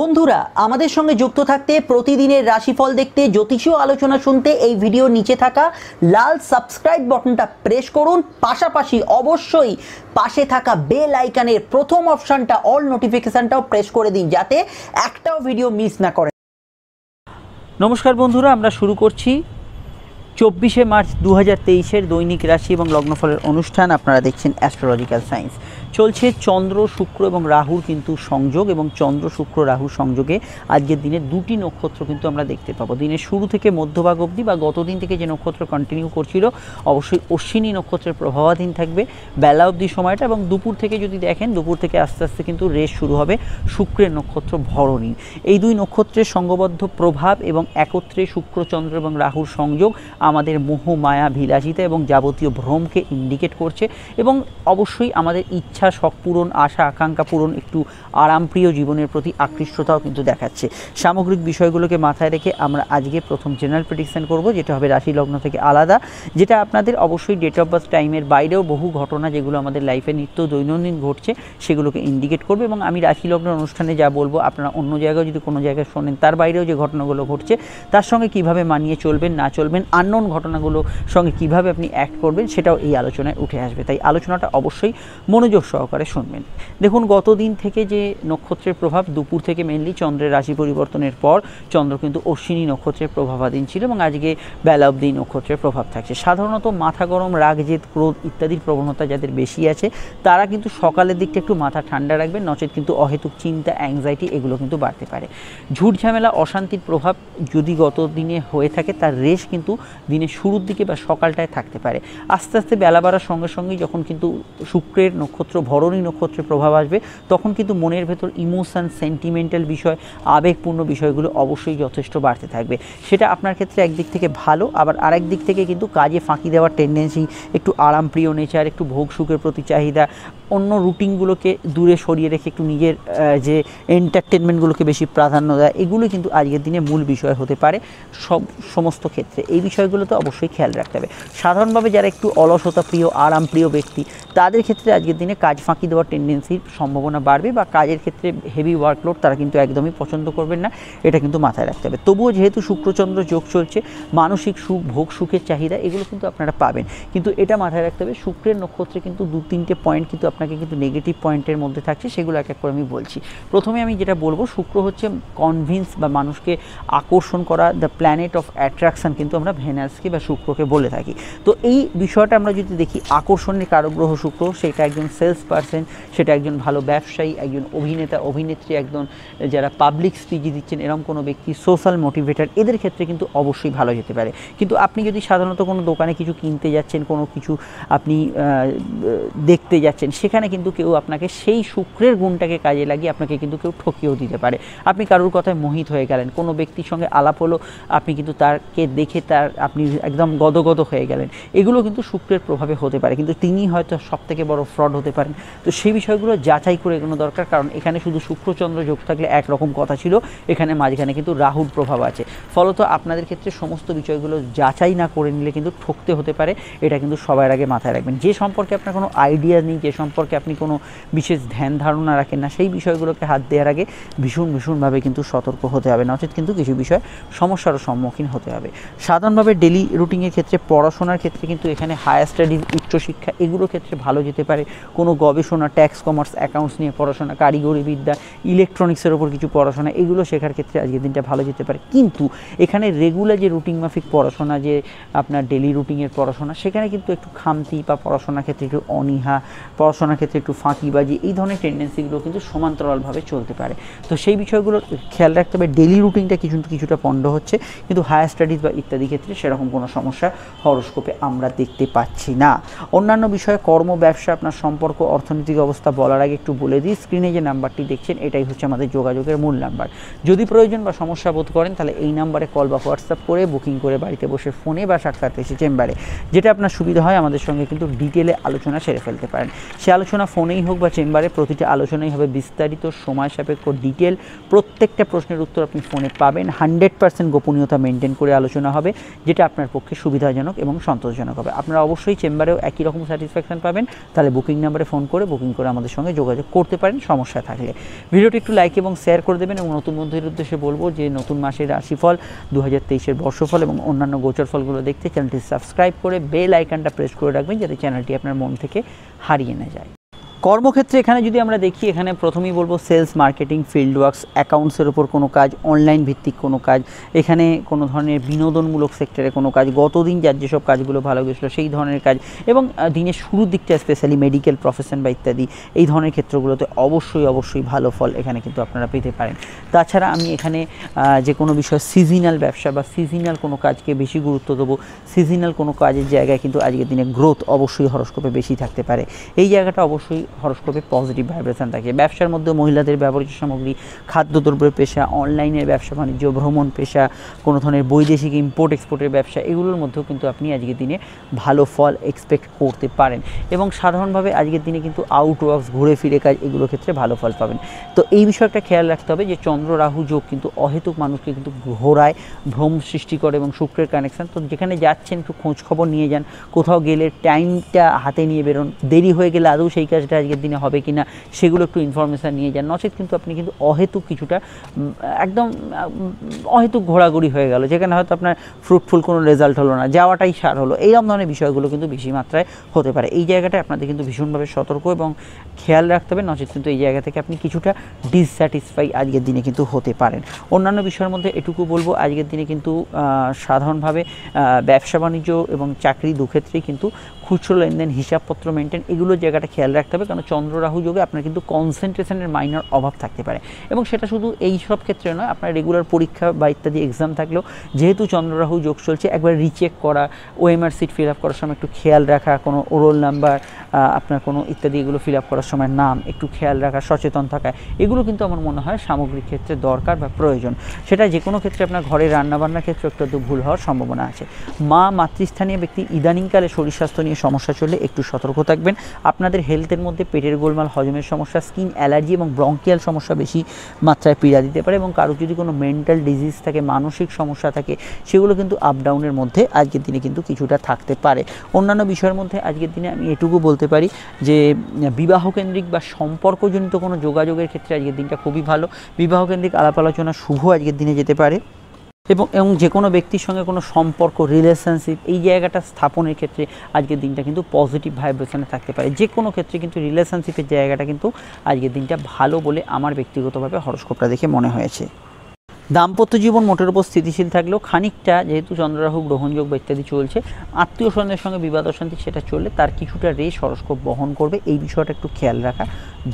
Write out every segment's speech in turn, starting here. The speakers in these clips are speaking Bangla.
বন্ধুরা আমাদের সঙ্গে যুক্ত থাকতে প্রতিদিনের রাশিফল দেখতে জ্যোতিষীয় আলোচনা শুনতে এই ভিডিও নিচে থাকা লাল সাবস্ক্রাইব বাটনটা প্রেস করুন পাশাপাশি অবশ্যই পাশে থাকা বেল আইকানের প্রথম অপশানটা অল নোটিফিকেশানটাও প্রেস করে দিন যাতে একটাও ভিডিও মিস না করেন নমস্কার বন্ধুরা আমরা শুরু করছি চব্বিশে মার্চ দু হাজার দৈনিক রাশি এবং লগ্নফলের অনুষ্ঠান আপনারা দেখছেন অ্যাস্ট্রোলজিক্যাল সায়েন্স চলছে চন্দ্র শুক্র এবং রাহুর কিন্তু সংযোগ এবং চন্দ্র শুক্র রাহুর সংযোগে আজকের দিনে দুটি নক্ষত্র কিন্তু আমরা দেখতে পাবো দিনের শুরু থেকে মধ্যভাগ অবধি বা গতদিন থেকে যে নক্ষত্র কন্টিনিউ করছিল অবশ্যই অশ্বিনী নক্ষত্রের প্রভাবাধীন থাকবে বেলা অবধি সময়টা এবং দুপুর থেকে যদি দেখেন দুপুর থেকে আস্তে আস্তে কিন্তু রেস শুরু হবে শুক্রের নক্ষত্র ভরণী এই দুই নক্ষত্রের সঙ্গবদ্ধ প্রভাব এবং একত্রে শুক্র চন্দ্র এবং রাহুর সংযোগ আমাদের মোহ মায়া ভিলাসিতা এবং যাবতীয় ভ্রমকে ইন্ডিকেট করছে এবং অবশ্যই আমাদের ইচ্ছা আশা শখ পূরণ আশা আকাঙ্ক্ষা পূরণ একটু আরামপ্রিয় জীবনের প্রতি আকৃষ্টতাও কিন্তু দেখাচ্ছে সামগ্রিক বিষয়গুলোকে মাথায় রেখে আমরা আজকে প্রথম জেনারেল প্রেডিকশান করব যেটা হবে রাশি লগ্ন থেকে আলাদা যেটা আপনাদের অবশ্যই ডেট অফ বার্থ টাইমের বাইরেও বহু ঘটনা যেগুলো আমাদের লাইফে নিত্য দৈনন্দিন ঘটছে সেগুলোকে ইন্ডিকেট করবে এবং আমি রাশি লগ্ন অনুষ্ঠানে যা বলবো আপনারা অন্য জায়গায় যদি কোনো জায়গায় শোনেন তার বাইরেও যে ঘটনাগুলো ঘটছে তার সঙ্গে কিভাবে মানিয়ে চলবেন না চলবেন আননোন ঘটনাগুলোর সঙ্গে কিভাবে আপনি অ্যাক্ট করবেন সেটাও এই আলোচনায় উঠে আসবে তাই আলোচনাটা অবশ্যই মনোযোগ সহকারে শুনবেন দেখুন গত দিন থেকে যে নক্ষত্রের প্রভাব দুপুর থেকে মেনলি চন্দ্রের রাশি পরিবর্তনের পর চন্দ্র কিন্তু অশ্বিনী নক্ষত্রের প্রভাবাধীন ছিল এবং আজকে বেলা অব্দি নক্ষত্রের প্রভাব থাকছে সাধারণত মাথা গরম রাগ জেদ ক্রোধ ইত্যাদির প্রবণতা যাদের বেশি আছে তারা কিন্তু সকালের দিকটা একটু মাথা ঠান্ডা রাখবেন নচেত কিন্তু অহেতুক চিন্তা অ্যাংজাইটি এগুলো কিন্তু বাড়তে পারে ঝুট ঝামেলা অশান্তির প্রভাব যদি গত দিনে হয়ে থাকে তার রেশ কিন্তু দিনের শুরুর দিকে বা সকালটায় থাকতে পারে আস্তে আস্তে বেলা বাড়ার সঙ্গে সঙ্গে যখন কিন্তু শুক্রের নক্ষত্র নক্ষত্র ভরণী নক্ষত্রে প্রভাব আসবে তখন কিন্তু মনের ভেতর ইমোশান সেন্টিমেন্টাল বিষয় আবেগপূর্ণ বিষয়গুলো অবশ্যই যথেষ্ট বাড়তে থাকবে সেটা আপনার ক্ষেত্রে একদিক থেকে ভালো আবার আরেক দিক থেকে কিন্তু কাজে ফাঁকি দেওয়ার টেন্ডেন্সি একটু আরামপ্রিয় নেচার একটু ভোগ সুখের প্রতি চাহিদা অন্য রুটিনগুলোকে দূরে সরিয়ে রেখে একটু নিজের যে এন্টারটেনমেন্টগুলোকে বেশি প্রাধান্য দেয় এগুলো কিন্তু আজকের দিনে মূল বিষয় হতে পারে সব সমস্ত ক্ষেত্রে এই বিষয়গুলো তো অবশ্যই খেয়াল রাখতে হবে সাধারণভাবে যারা একটু অলসতা প্রিয় আরামপ্রিয় ব্যক্তি তাদের ক্ষেত্রে আজকের দিনে কাজ ফাঁকি দেওয়ার টেন্ডেন্সির সম্ভাবনা বাড়বে বা কাজের ক্ষেত্রে হেভি ওয়ার্কলোড তারা কিন্তু একদমই পছন্দ করবেন না এটা কিন্তু মাথায় রাখতে হবে তবুও যেহেতু শুক্রচন্দ্র যোগ চলছে মানসিক সুখ ভোগ সুখের চাহিদা এগুলো কিন্তু আপনারা পাবেন কিন্তু এটা মাথায় রাখতে হবে শুক্রের নক্ষত্রে কিন্তু দু তিনটে পয়েন্ট কিন্তু আপনাকে কিন্তু নেগেটিভ পয়েন্টের মধ্যে থাকছে সেগুলো এক এক করে আমি বলছি প্রথমে আমি যেটা বলবো শুক্র হচ্ছে কনভিন্স বা মানুষকে আকর্ষণ করা দ্য প্ল্যানেট অফ অ্যাট্রাকশান কিন্তু আমরা ভেনাসকে বা শুক্রকে বলে থাকি তো এই বিষয়টা আমরা যদি দেখি আকর্ষণের কারোগ্রহ শুক্র সেটা একজন সেলস বিজনেস পার্সন সেটা একজন ভালো ব্যবসায়ী একজন অভিনেতা অভিনেত্রী একজন যারা পাবলিক স্পিচ দিচ্ছেন এরকম কোনো ব্যক্তি সোশ্যাল মোটিভেটার এদের ক্ষেত্রে কিন্তু অবশ্যই ভালো যেতে পারে কিন্তু আপনি যদি সাধারণত কোনো দোকানে কিছু কিনতে যাচ্ছেন কোনো কিছু আপনি দেখতে যাচ্ছেন সেখানে কিন্তু কেউ আপনাকে সেই শুক্রের গুণটাকে কাজে লাগিয়ে আপনাকে কিন্তু কেউ ঠকিয়েও দিতে পারে আপনি কারোর কথায় মোহিত হয়ে গেলেন কোনো ব্যক্তির সঙ্গে আলাপ হলো আপনি কিন্তু তারকে দেখে তার আপনি একদম গদগদ হয়ে গেলেন এগুলো কিন্তু শুক্রের প্রভাবে হতে পারে কিন্তু তিনি হয়তো সবথেকে বড় ফ্রড হতে পারে পারেন তো সেই বিষয়গুলো যাচাই করে এগোনো দরকার কারণ এখানে শুধু শুক্রচন্দ্র যোগ থাকলে একরকম কথা ছিল এখানে মাঝখানে কিন্তু রাহুর প্রভাব আছে ফলত আপনাদের ক্ষেত্রে সমস্ত বিষয়গুলো যাচাই না করে নিলে কিন্তু ঠকতে হতে পারে এটা কিন্তু সবার আগে মাথায় রাখবেন যে সম্পর্কে আপনার কোনো আইডিয়া নেই যে সম্পর্কে আপনি কোনো বিশেষ ধ্যান ধারণা রাখেন না সেই বিষয়গুলোকে হাত দেওয়ার আগে ভীষণ ভীষণভাবে কিন্তু সতর্ক হতে হবে নচেত কিন্তু কিছু বিষয় সমস্যারও সম্মুখীন হতে হবে সাধারণভাবে ডেলি রুটিনের ক্ষেত্রে পড়াশোনার ক্ষেত্রে কিন্তু এখানে হায়ার স্টাডিজ উচ্চশিক্ষা এগুলোর ক্ষেত্রে ভালো যেতে পারে কোনো গবেষণা ট্যাক্স কমার্স অ্যাকাউন্টস নিয়ে পড়াশোনা কারিগরি বিদ্যা ইলেকট্রনিক্সের ওপর কিছু পড়াশোনা এগুলো শেখার ক্ষেত্রে আজকের দিনটা ভালো যেতে পারে কিন্তু এখানে রেগুলার যে রুটিন মাফিক পড়াশোনা যে আপনার ডেলি রুটিনের পড়াশোনা সেখানে কিন্তু একটু খামতি বা পড়াশোনার ক্ষেত্রে একটু অনীহা পড়াশোনার ক্ষেত্রে একটু ফাঁকিবাজি এই ধরনের টেন্ডেন্সিগুলো কিন্তু সমান্তরালভাবে চলতে পারে তো সেই বিষয়গুলো খেয়াল রাখতে হবে ডেলি রুটিনটা কিছু কিছুটা পণ্ড হচ্ছে কিন্তু হায়ার স্টাডিজ বা ইত্যাদি ক্ষেত্রে সেরকম কোনো সমস্যা হরস্কোপে আমরা দেখতে পাচ্ছি না অন্যান্য বিষয়ে কর্ম ব্যবসা আপনার সম্পর্ক অর্থনৈতিক অবস্থা বলার আগে একটু বলে দিই স্ক্রিনে যে নাম্বারটি দেখছেন এটাই হচ্ছে আমাদের যোগাযোগের মূল নাম্বার যদি প্রয়োজন বা সমস্যা বোধ করেন তাহলে এই নাম্বারে কল বা হোয়াটসঅ্যাপ করে বুকিং করে বাড়িতে বসে ফোনে বা সাক্ষাৎ এসে চেম্বারে যেটা আপনার সুবিধা হয় আমাদের সঙ্গে কিন্তু ডিটেলে আলোচনা সেরে ফেলতে পারেন সে আলোচনা ফোনেই হোক বা চেম্বারে প্রতিটা আলোচনাই হবে বিস্তারিত সময় সাপেক্ষ ডিটেল প্রত্যেকটা প্রশ্নের উত্তর আপনি ফোনে পাবেন হান্ড্রেড পার্সেন্ট গোপনীয়তা মেনটেন করে আলোচনা হবে যেটা আপনার পক্ষে সুবিধাজনক এবং সন্তোষজনক হবে আপনারা অবশ্যই চেম্বারেও একই রকম স্যাটিসফ্যাকশান পাবেন তাহলে বুকিং নাম্বারে ফোন ফোন করে বুকিং করে আমাদের সঙ্গে যোগাযোগ করতে পারেন সমস্যা থাকলে ভিডিওটি একটু লাইক এবং শেয়ার করে দেবেন এবং নতুন বন্ধুদের উদ্দেশ্যে বলবো যে নতুন মাসের রাশিফল দু হাজার তেইশের বর্ষফল এবং অন্যান্য গোচর ফলগুলো দেখতে চ্যানেলটি সাবস্ক্রাইব করে বেল আইকনটা প্রেস করে রাখবেন যাতে চ্যানেলটি আপনার মন থেকে হারিয়ে না যায় কর্মক্ষেত্রে এখানে যদি আমরা দেখি এখানে প্রথমেই বলবো সেলস মার্কেটিং ফিল্ড ওয়ার্কস অ্যাকাউন্টসের ওপর কোনো কাজ অনলাইন ভিত্তিক কোনো কাজ এখানে কোনো ধরনের বিনোদনমূলক সেক্টরে কোনো কাজ গতদিন যার যেসব কাজগুলো ভালো গেছিলো সেই ধরনের কাজ এবং দিনের শুরুর দিকটা স্পেশালি মেডিকেল প্রফেশন বা ইত্যাদি এই ধরনের ক্ষেত্রগুলোতে অবশ্যই অবশ্যই ভালো ফল এখানে কিন্তু আপনারা পেতে পারেন তাছাড়া আমি এখানে যে কোনো বিষয় সিজনাল ব্যবসা বা সিজনাল কোনো কাজকে বেশি গুরুত্ব দেবো সিজনাল কোনো কাজের জায়গায় কিন্তু আজকের দিনে গ্রোথ অবশ্যই হরস্কোপে বেশি থাকতে পারে এই জায়গাটা অবশ্যই হরস্কোপে পজিটিভ ভাইব্রেশন থাকে ব্যবসার মধ্যে মহিলাদের ব্যবহৃত সামগ্রী খাদ্যদ্রব্যের পেশা অনলাইনের ব্যবসা বাণিজ্য ভ্রমণ পেশা কোনো ধরনের বৈদেশিক ইম্পোর্ট এক্সপোর্টের ব্যবসা এগুলোর মধ্যেও কিন্তু আপনি আজকের দিনে ভালো ফল এক্সপেক্ট করতে পারেন এবং সাধারণভাবে আজকের দিনে কিন্তু আউট ওয়ার্কস ঘুরে ফিরে কাজ এগুলোর ক্ষেত্রে ভালো ফল পাবেন তো এই বিষয়টা খেয়াল রাখতে হবে যে চন্দ্র রাহু যোগ কিন্তু অহেতুক মানুষকে কিন্তু ঘোরায় ভ্রম সৃষ্টি করে এবং শুক্রের কানেকশান তো যেখানে যাচ্ছেন একটু খোঁজ খবর নিয়ে যান কোথাও গেলে টাইমটা হাতে নিয়ে বেরোন দেরি হয়ে গেলে আদৌ সেই কাজটা আজকের দিনে হবে কি না সেগুলো একটু ইনফরমেশান নিয়ে যান নচেত কিন্তু আপনি কিন্তু অহেতুক কিছুটা একদম অহেতুক ঘোরাঘুরি হয়ে গেল যেখানে হয়তো আপনার ফ্রুটফুল কোনো রেজাল্ট হলো না যাওয়াটাই সার হলো এইরকম ধরনের বিষয়গুলো কিন্তু বেশি মাত্রায় হতে পারে এই জায়গাটা আপনাদের কিন্তু ভীষণভাবে সতর্ক এবং খেয়াল রাখতে হবে নচেত কিন্তু এই জায়গা থেকে আপনি কিছুটা ডিসস্যাটিসফাই আজকের দিনে কিন্তু হতে পারেন অন্যান্য বিষয়ের মধ্যে এটুকু বলবো আজকের দিনে কিন্তু সাধারণভাবে ব্যবসা বাণিজ্য এবং চাকরি দুক্ষেত্রেই কিন্তু খুচরো লেনদেন হিসাবপত্র মেনটেন এগুলো জায়গাটা খেয়াল রাখতে হবে কারণ চন্দ্র রাহু যোগে আপনার কিন্তু কনসেন্ট্রেশনের মাইনার অভাব থাকতে পারে এবং সেটা শুধু এই সব ক্ষেত্রে নয় আপনার রেগুলার পরীক্ষা বা ইত্যাদি এক্সাম থাকলেও যেহেতু চন্দ্ররাহু যোগ চলছে একবার রিচেক করা ওএমআর সিট ফিল আপ করার সময় একটু খেয়াল রাখা কোনো রোল নাম্বার আপনার কোনো ইত্যাদি এগুলো ফিল আপ করার সময় নাম একটু খেয়াল রাখা সচেতন থাকা এগুলো কিন্তু আমার মনে হয় সামগ্রিক ক্ষেত্রে দরকার বা প্রয়োজন সেটা যে কোনো ক্ষেত্রে আপনার ঘরে রান্নাবান্নার ক্ষেত্রে একটু ভুল হওয়ার সম্ভাবনা আছে মা মাতৃস্থানীয় ব্যক্তি ইদানিংকালে শরীর স্বাস্থ্য নিয়ে নিয়ে সমস্যা চললে একটু সতর্ক থাকবেন আপনাদের হেলথের মধ্যে পেটের গোলমাল হজমের সমস্যা স্কিন অ্যালার্জি এবং ব্রঙ্কিয়াল সমস্যা বেশি মাত্রায় পীড়া দিতে পারে এবং কারো যদি কোনো মেন্টাল ডিজিজ থাকে মানসিক সমস্যা থাকে সেগুলো কিন্তু আপ ডাউনের মধ্যে আজকের দিনে কিন্তু কিছুটা থাকতে পারে অন্যান্য বিষয়ের মধ্যে আজকের দিনে আমি এটুকু বলতে পারি যে বিবাহ কেন্দ্রিক বা সম্পর্কজনিত কোনো যোগাযোগের ক্ষেত্রে আজকের দিনটা খুবই ভালো বিবাহ কেন্দ্রিক আলাপ আলোচনা শুভ আজকের দিনে যেতে পারে এবং এবং যে কোনো ব্যক্তির সঙ্গে কোনো সম্পর্ক রিলেশনশিপ এই জায়গাটা স্থাপনের ক্ষেত্রে আজকের দিনটা কিন্তু পজিটিভ ভাইব্রেশনে থাকতে পারে যে কোনো ক্ষেত্রে কিন্তু রিলেশনশিপের জায়গাটা কিন্তু আজকের দিনটা ভালো বলে আমার ব্যক্তিগতভাবে হরস্কোপটা দেখে মনে হয়েছে দাম্পত্য জীবন মোটের উপর স্থিতিশীল থাকলেও খানিকটা যেহেতু চন্দ্ররাহু গ্রহণযোগ বা ইত্যাদি চলছে আত্মীয় স্বজনের সঙ্গে বিবাদ অশান্তি সেটা চললে তার কিছুটা রেশ হরস্কোপ বহন করবে এই বিষয়টা একটু খেয়াল রাখা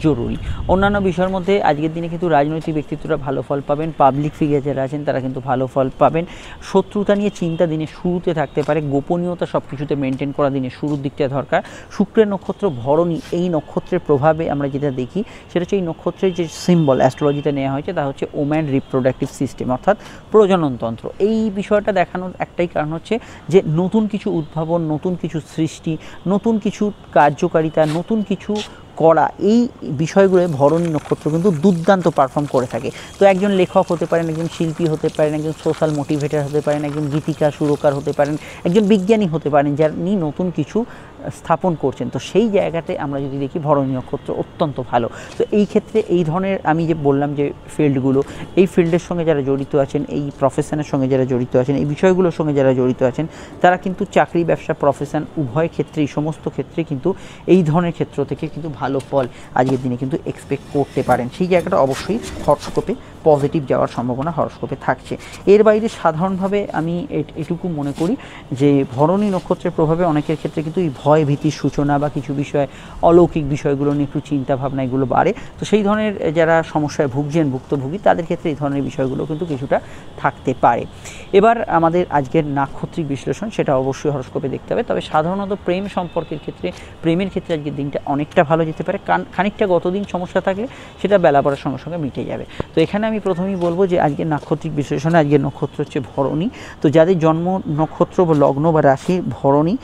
জরুরি অন্যান্য বিষয়ের মধ্যে আজকের দিনে কিন্তু রাজনৈতিক ব্যক্তিত্বরা ভালো ফল পাবেন পাবলিক ফিগার যারা আছেন তারা কিন্তু ভালো ফল পাবেন শত্রুতা নিয়ে চিন্তা দিনে শুরুতে থাকতে পারে গোপনীয়তা সব কিছুতে মেনটেন করা দিনে শুরুর দিকটা দরকার শুক্রের নক্ষত্র ভরণী এই নক্ষত্রের প্রভাবে আমরা যেটা দেখি সেটা হচ্ছে এই নক্ষত্রের যে সিম্বল অ্যাস্ট্রোলজিতে নেওয়া হয়েছে তা হচ্ছে ওম্যান রিপ্রোডাক্টিভ সিস্টেম অর্থাৎ প্রজননতন্ত্র এই বিষয়টা দেখানোর একটাই কারণ হচ্ছে যে নতুন কিছু উদ্ভাবন নতুন কিছু সৃষ্টি নতুন কিছু কার্যকারিতা নতুন কিছু করা এই বিষয়গুলোয় ভরণী নক্ষত্র কিন্তু দুর্দান্ত পারফর্ম করে থাকে তো একজন লেখক হতে পারেন একজন শিল্পী হতে পারেন একজন সোশ্যাল মোটিভেটার হতে পারেন একজন গীতিকা সুরকার হতে পারেন একজন বিজ্ঞানী হতে পারেন যার নিয়ে নতুন কিছু স্থাপন করছেন তো সেই জায়গাতে আমরা যদি দেখি ভরণীয় নক্ষত্র অত্যন্ত ভালো তো এই ক্ষেত্রে এই ধরনের আমি যে বললাম যে ফিল্ডগুলো এই ফিল্ডের সঙ্গে যারা জড়িত আছেন এই প্রফেশনের সঙ্গে যারা জড়িত আছেন এই বিষয়গুলোর সঙ্গে যারা জড়িত আছেন তারা কিন্তু চাকরি ব্যবসা প্রফেশন উভয় ক্ষেত্রেই সমস্ত ক্ষেত্রে কিন্তু এই ধরনের ক্ষেত্র থেকে কিন্তু ভালো ফল আজকের দিনে কিন্তু এক্সপেক্ট করতে পারেন সেই জায়গাটা অবশ্যই হটস্কোপে পজিটিভ যাওয়ার সম্ভাবনা হরস্কোপে থাকছে এর বাইরে সাধারণভাবে আমি এটুকু মনে করি যে ভরণী নক্ষত্রের প্রভাবে অনেকের ক্ষেত্রে কিন্তু এই ভয় ভীতির সূচনা বা কিছু বিষয়ে অলৌকিক বিষয়গুলো নিয়ে একটু চিন্তাভাবনা এগুলো বাড়ে তো সেই ধরনের যারা সমস্যায় ভুগছেন ভুক্তভোগী তাদের ক্ষেত্রে এই ধরনের বিষয়গুলো কিন্তু কিছুটা থাকতে পারে এবার আমাদের আজকের নাক্ষত্রিক বিশ্লেষণ সেটা অবশ্যই হরস্কোপে দেখতে হবে তবে সাধারণত প্রেম সম্পর্কের ক্ষেত্রে প্রেমের ক্ষেত্রে আজকের দিনটা অনেকটা ভালো যেতে পারে খানিকটা গতদিন সমস্যা থাকলে সেটা বেলা পড়ার সঙ্গে সঙ্গে মিটে যাবে তো এখানে আমি প্রথমেই বলবো যে আজকে নাক্ষত্রিক বিশ্লেষণে আজকে নক্ষত্র হচ্ছে ভরণী তো যাদের জন্ম নক্ষত্র বা লগ্ন বা রাশি ভরণী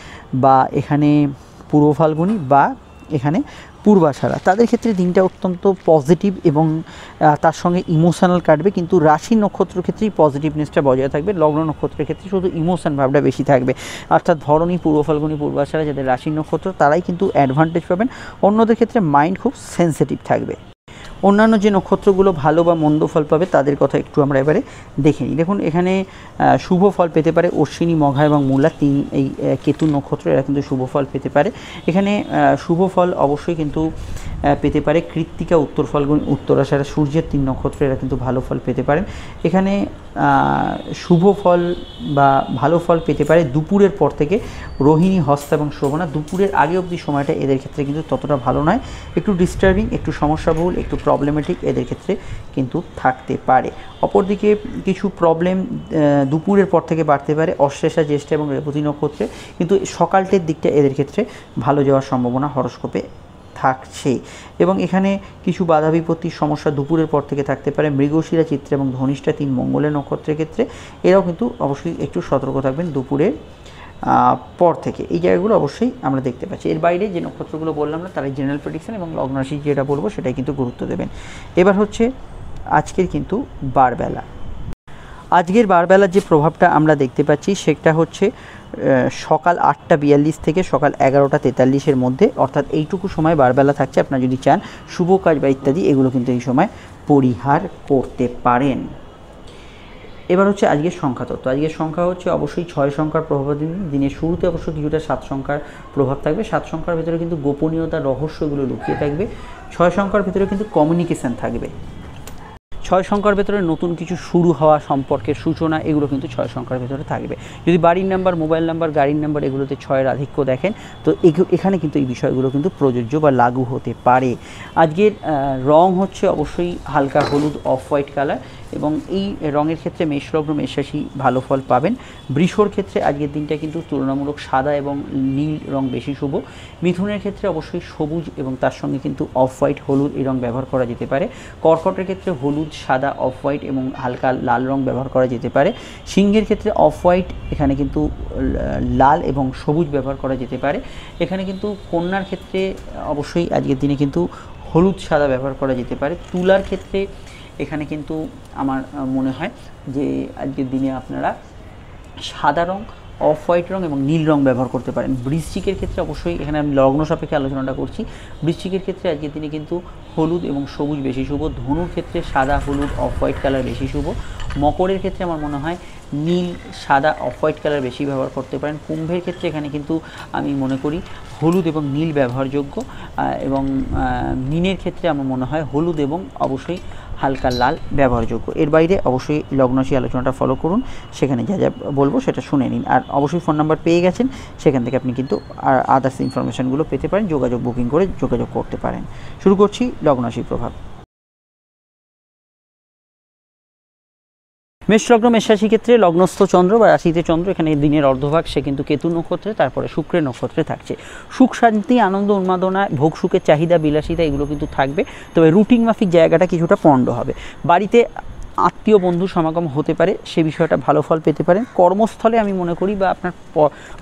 বা এখানে পূর্ব ফাল্গুনী বা এখানে পূর্বাশারা তাদের ক্ষেত্রে দিনটা অত্যন্ত পজিটিভ এবং তার সঙ্গে ইমোশনাল কাটবে কিন্তু রাশি নক্ষত্রের ক্ষেত্রেই পজিটিভনেসটা বজায় থাকবে লগ্ন নক্ষত্রের ক্ষেত্রে শুধু ইমোশন ভাবটা বেশি থাকবে অর্থাৎ ধরণী পূর্ব ফাল্গুনি পূর্বাশারা যাদের রাশি নক্ষত্র তারাই কিন্তু অ্যাডভান্টেজ পাবেন অন্যদের ক্ষেত্রে মাইন্ড খুব সেন্সিটিভ থাকবে অন্যান্য যে নক্ষত্রগুলো ভালো বা মন্দ ফল পাবে তাদের কথা একটু আমরা এবারে দেখে নিই দেখুন এখানে শুভ ফল পেতে পারে অশ্বিনী মঘা এবং মূলা তিন এই কেতু নক্ষত্র এরা কিন্তু শুভ ফল পেতে পারে এখানে শুভ ফল অবশ্যই কিন্তু পেতে পারে কৃত্তিকা উত্তর ফলগুন উত্তরাশারা সূর্যের তিন নক্ষত্র এরা কিন্তু ভালো ফল পেতে পারেন এখানে শুভ ফল বা ভালো ফল পেতে পারে দুপুরের পর থেকে রোহিণী হস্ত এবং শোভনা দুপুরের আগে অবধি সময়টা এদের ক্ষেত্রে কিন্তু ততটা ভালো নয় একটু ডিস্টার্বিং একটু সমস্যাবহুল একটু প্রবলেমেটিক এদের ক্ষেত্রে কিন্তু থাকতে পারে অপরদিকে কিছু প্রবলেম দুপুরের পর থেকে বাড়তে পারে অশ্লেষা জ্যেষ্ঠ এবং রেপতি নক্ষত্রে কিন্তু সকালটের দিকটা এদের ক্ষেত্রে ভালো যাওয়ার সম্ভাবনা হরস্কোপে থাকছে এবং এখানে কিছু বাধা বিপত্তির সমস্যা দুপুরের পর থেকে থাকতে পারে মৃগশিরা চিত্র এবং ধনিষ্ঠা তিন মঙ্গলের নক্ষত্রের ক্ষেত্রে এরাও কিন্তু অবশ্যই একটু সতর্ক থাকবেন দুপুরের পর থেকে এই জায়গাগুলো অবশ্যই আমরা দেখতে পাচ্ছি এর বাইরে যে নক্ষত্রগুলো বললাম না তারা জেনারেল প্রেডিকশান এবং লগ্নরাশি যেটা বলবো সেটাই কিন্তু গুরুত্ব দেবেন এবার হচ্ছে আজকের কিন্তু বারবেলা আজকের বারবেলার যে প্রভাবটা আমরা দেখতে পাচ্ছি সেটা হচ্ছে সকাল আটটা বিয়াল্লিশ থেকে সকাল এগারোটা তেতাল্লিশের মধ্যে অর্থাৎ এইটুকু সময় বারবেলা থাকছে আপনারা যদি চান শুভ কাজ বা ইত্যাদি এগুলো কিন্তু এই সময় পরিহার করতে পারেন এবার হচ্ছে আজকের সংখ্যা তত্ত্ব আজকের সংখ্যা হচ্ছে অবশ্যই ছয় সংখ্যার প্রভাব দিন দিনের শুরুতে অবশ্যই কিছুটা সাত সংখ্যার প্রভাব থাকবে সাত সংখ্যার ভিতরে কিন্তু গোপনীয়তা রহস্যগুলো লুকিয়ে থাকবে ছয় সংখ্যার ভিতরে কিন্তু কমিউনিকেশান থাকবে ছয় সংখ্যার ভেতরে নতুন কিছু শুরু হওয়া সম্পর্কের সূচনা এগুলো কিন্তু ছয় সংখ্যার ভেতরে থাকবে যদি বাড়ির নাম্বার মোবাইল নাম্বার গাড়ির নাম্বার এগুলোতে ছয়ের আধিক্য দেখেন তো এখানে কিন্তু এই বিষয়গুলো কিন্তু প্রযোজ্য বা লাগু হতে পারে আজকের রং হচ্ছে অবশ্যই হালকা হলুদ অফ হোয়াইট কালার এবং এই রঙের ক্ষেত্রে মেষলগ্ন মেষরাশি ভালো ফল পাবেন বৃষর ক্ষেত্রে আজকের দিনটা কিন্তু তুলনামূলক সাদা এবং নীল রং বেশি শুভ মিথুনের ক্ষেত্রে অবশ্যই সবুজ এবং তার সঙ্গে কিন্তু অফ হোয়াইট হলুদ এই রং ব্যবহার করা যেতে পারে কর্কটের ক্ষেত্রে হলুদ সাদা অফ হোয়াইট এবং হালকা লাল রং ব্যবহার করা যেতে পারে সিংহের ক্ষেত্রে অফ হোয়াইট এখানে কিন্তু লাল এবং সবুজ ব্যবহার করা যেতে পারে এখানে কিন্তু কন্যার ক্ষেত্রে অবশ্যই আজকের দিনে কিন্তু হলুদ সাদা ব্যবহার করা যেতে পারে তুলার ক্ষেত্রে এখানে কিন্তু আমার মনে হয় যে আজকের দিনে আপনারা সাদা রং অফ হোয়াইট রং এবং নীল রং ব্যবহার করতে পারেন বৃশ্চিকের ক্ষেত্রে অবশ্যই এখানে আমি লগ্ন সাপেক্ষে আলোচনাটা করছি বৃশ্চিকের ক্ষেত্রে আজকের দিনে কিন্তু হলুদ এবং সবুজ বেশি শুভ ধনুর ক্ষেত্রে সাদা হলুদ অফ হোয়াইট কালার বেশি শুভ মকরের ক্ষেত্রে আমার মনে হয় নীল সাদা অফ হোয়াইট কালার বেশি ব্যবহার করতে পারেন কুম্ভের ক্ষেত্রে এখানে কিন্তু আমি মনে করি হলুদ এবং নীল ব্যবহারযোগ্য এবং মিনের ক্ষেত্রে আমার মনে হয় হলুদ এবং অবশ্যই হালকা লাল ব্যবহারযোগ্য এর বাইরে অবশ্যই লগ্নশী আলোচনাটা ফলো করুন সেখানে যা যা বলবো সেটা শুনে নিন আর অবশ্যই ফোন নাম্বার পেয়ে গেছেন সেখান থেকে আপনি কিন্তু আর আদার্স ইনফরমেশানগুলো পেতে পারেন যোগাযোগ বুকিং করে যোগাযোগ করতে পারেন শুরু করছি লগ্নশীর প্রভাব মেষলগ্ন মেষরাশি ক্ষেত্রে লগ্নস্থ চন্দ্র বা রাশিতে চন্দ্র এখানে দিনের অর্ধভাগ সে কিন্তু কেতু নক্ষত্রে তারপরে শুক্রের নক্ষত্রে থাকছে সুখ শান্তি আনন্দ উন্মাদনা ভোগ সুখের চাহিদা বিলাসিতা এগুলো কিন্তু থাকবে তবে রুটিন মাফিক জায়গাটা কিছুটা পণ্ড হবে বাড়িতে আত্মীয় বন্ধুর সমাগম হতে পারে সে বিষয়টা ভালো ফল পেতে পারেন কর্মস্থলে আমি মনে করি বা আপনার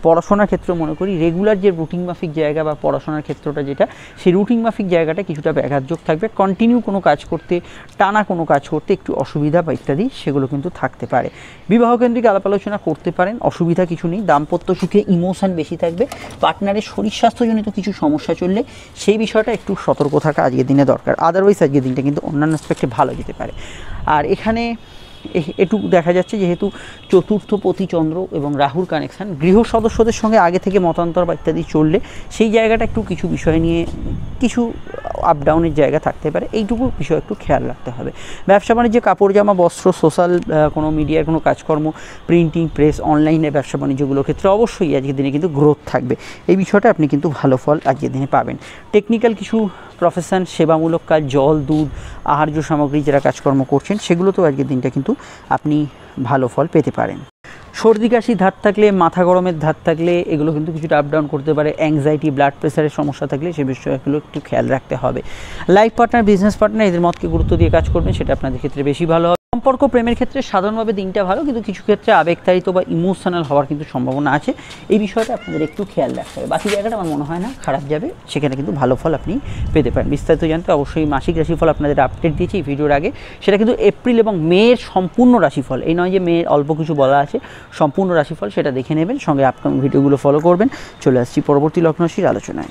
পড়াশোনার ক্ষেত্রে মনে করি রেগুলার যে রুটিন মাফিক জায়গা বা পড়াশোনার ক্ষেত্রটা যেটা সেই রুটিন মাফিক জায়গাটা কিছুটা ব্যাঘাতযোগ থাকবে কন্টিনিউ কোনো কাজ করতে টানা কোনো কাজ করতে একটু অসুবিধা বা ইত্যাদি সেগুলো কিন্তু থাকতে পারে বিবাহকেন্দ্রিক আলাপ আলোচনা করতে পারেন অসুবিধা কিছু নেই দাম্পত্য সুখে ইমোশান বেশি থাকবে পার্টনারের শরীর স্বাস্থ্যজনিত কিছু সমস্যা চললে সেই বিষয়টা একটু সতর্ক থাকা আজকের দিনে দরকার আদারওয়াইজ আজকের দিনটা কিন্তু অন্যান্য অ্যাসপেক্টে ভালো যেতে পারে আর এখানে এটুকু দেখা যাচ্ছে যেহেতু চতুর্থ প্রতিচন্দ্র এবং রাহুর কানেকশান গৃহ সদস্যদের সঙ্গে আগে থেকে মতান্তর বা ইত্যাদি চললে সেই জায়গাটা একটু কিছু বিষয় নিয়ে কিছু আপ ডাউনের জায়গা থাকতে পারে এইটুকু বিষয় একটু খেয়াল রাখতে হবে ব্যবসা বাণিজ্যে কাপড় জামা বস্ত্র সোশ্যাল কোনো মিডিয়ার কোনো কাজকর্ম প্রিন্টিং প্রেস অনলাইনে ব্যবসা বাণিজ্যগুলোর ক্ষেত্রে অবশ্যই আজকের দিনে কিন্তু গ্রোথ থাকবে এই বিষয়টা আপনি কিন্তু ভালো ফল আজকের দিনে পাবেন টেকনিক্যাল কিছু প্রফেশন সেবামূলক কাজ জল দুধ আহার্য সামগ্রী যারা কাজকর্ম করছেন সেগুলোতেও আজকের দিনটা কিন্তু আপনি ভালো ফল পেতে পারেন সর্দি কাশি ধার থাকলে মাথা গরমের ধার থাকলে এগুলো কিন্তু কিছুটা আপ ডাউন করতে পারে অ্যাংজাইটি ব্লাড প্রেশারের সমস্যা থাকলে সে বিষয়গুলো একটু খেয়াল রাখতে হবে লাইফ পার্টনার বিজনেস পার্টনার এদের মতকে গুরুত্ব দিয়ে কাজ করবেন সেটা আপনাদের ক্ষেত্রে বেশি ভালো সম্পর্ক প্রেমের ক্ষেত্রে সাধারণভাবে দিনটা ভালো কিন্তু কিছু ক্ষেত্রে আবেগতারিত বা ইমোশনাল হওয়ার কিন্তু সম্ভাবনা আছে এই বিষয়টা আপনাদের একটু খেয়াল রাখতে হবে বাকি জায়গাটা আমার মনে হয় না খারাপ যাবে সেখানে কিন্তু ভালো ফল আপনি পেতে পারেন বিস্তারিত জানতে অবশ্যই মাসিক রাশিফল আপনাদের আপডেট দিয়েছি এই ভিডিওর আগে সেটা কিন্তু এপ্রিল এবং মেয়ের সম্পূর্ণ রাশিফল এই নয় যে মেয়ের অল্প কিছু বলা আছে সম্পূর্ণ রাশিফল সেটা দেখে নেবেন সঙ্গে আপকামিং ভিডিওগুলো ফলো করবেন চলে আসছি পরবর্তী লগ্নশীর আলোচনায়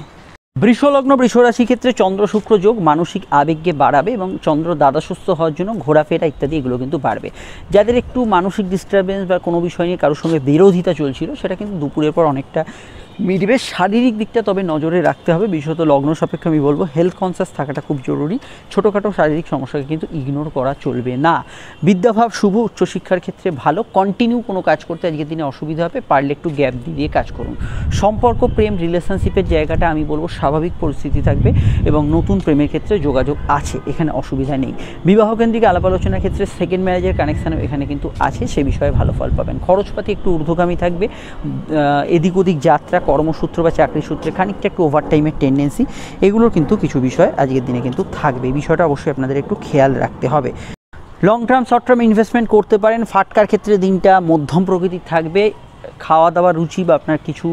বৃষলগ্ন বৃষরাশি ক্ষেত্রে চন্দ্র শুক্র যোগ মানসিক আবেগকে বাড়াবে এবং চন্দ্র দাদাসুস্থ হওয়ার জন্য ঘোরাফেরা ইত্যাদি এগুলো কিন্তু বাড়বে যাদের একটু মানসিক ডিস্টারবেন্স বা কোনো বিষয় নিয়ে কারোর সঙ্গে বিরোধিতা চলছিল সেটা কিন্তু দুপুরের পর অনেকটা মিডবে শারীরিক দিকটা তবে নজরে রাখতে হবে বিশেষত লগ্ন সাপেক্ষে আমি বলবো হেলথ কনসিয়াস থাকাটা খুব জরুরি ছোটোখাটো শারীরিক সমস্যাকে কিন্তু ইগনোর করা চলবে না বিদ্যাভাব শুভ উচ্চশিক্ষার ক্ষেত্রে ভালো কন্টিনিউ কোনো কাজ করতে আজকের দিনে অসুবিধা হবে পারলে একটু গ্যাপ দিয়ে কাজ করুন সম্পর্ক প্রেম রিলেশনশিপের জায়গাটা আমি বলবো স্বাভাবিক পরিস্থিতি থাকবে এবং নতুন প্রেমের ক্ষেত্রে যোগাযোগ আছে এখানে অসুবিধা নেই বিবাহ কেন্দ্রিক আলাপ আলোচনার ক্ষেত্রে সেকেন্ড ম্যারেজের কানেকশানও এখানে কিন্তু আছে সে বিষয়ে ভালো ফল পাবেন খরচপাতি একটু ঊর্ধ্বগামী থাকবে এদিক ওদিক যাত্রা কর্মসূত্র বা চাকরি সূত্রে খানিকটা একটু ওভারটাইমের টেন্ডেন্সি এগুলোর কিন্তু কিছু বিষয় আজকের দিনে কিন্তু থাকবে এই বিষয়টা অবশ্যই আপনাদের একটু খেয়াল রাখতে হবে long term short term investment করতে পারেন ফাটকার ক্ষেত্রে দিনটা মধ্যম প্রকৃতির থাকবে খাওয়া দাওয়া রুচি বা আপনার কিছু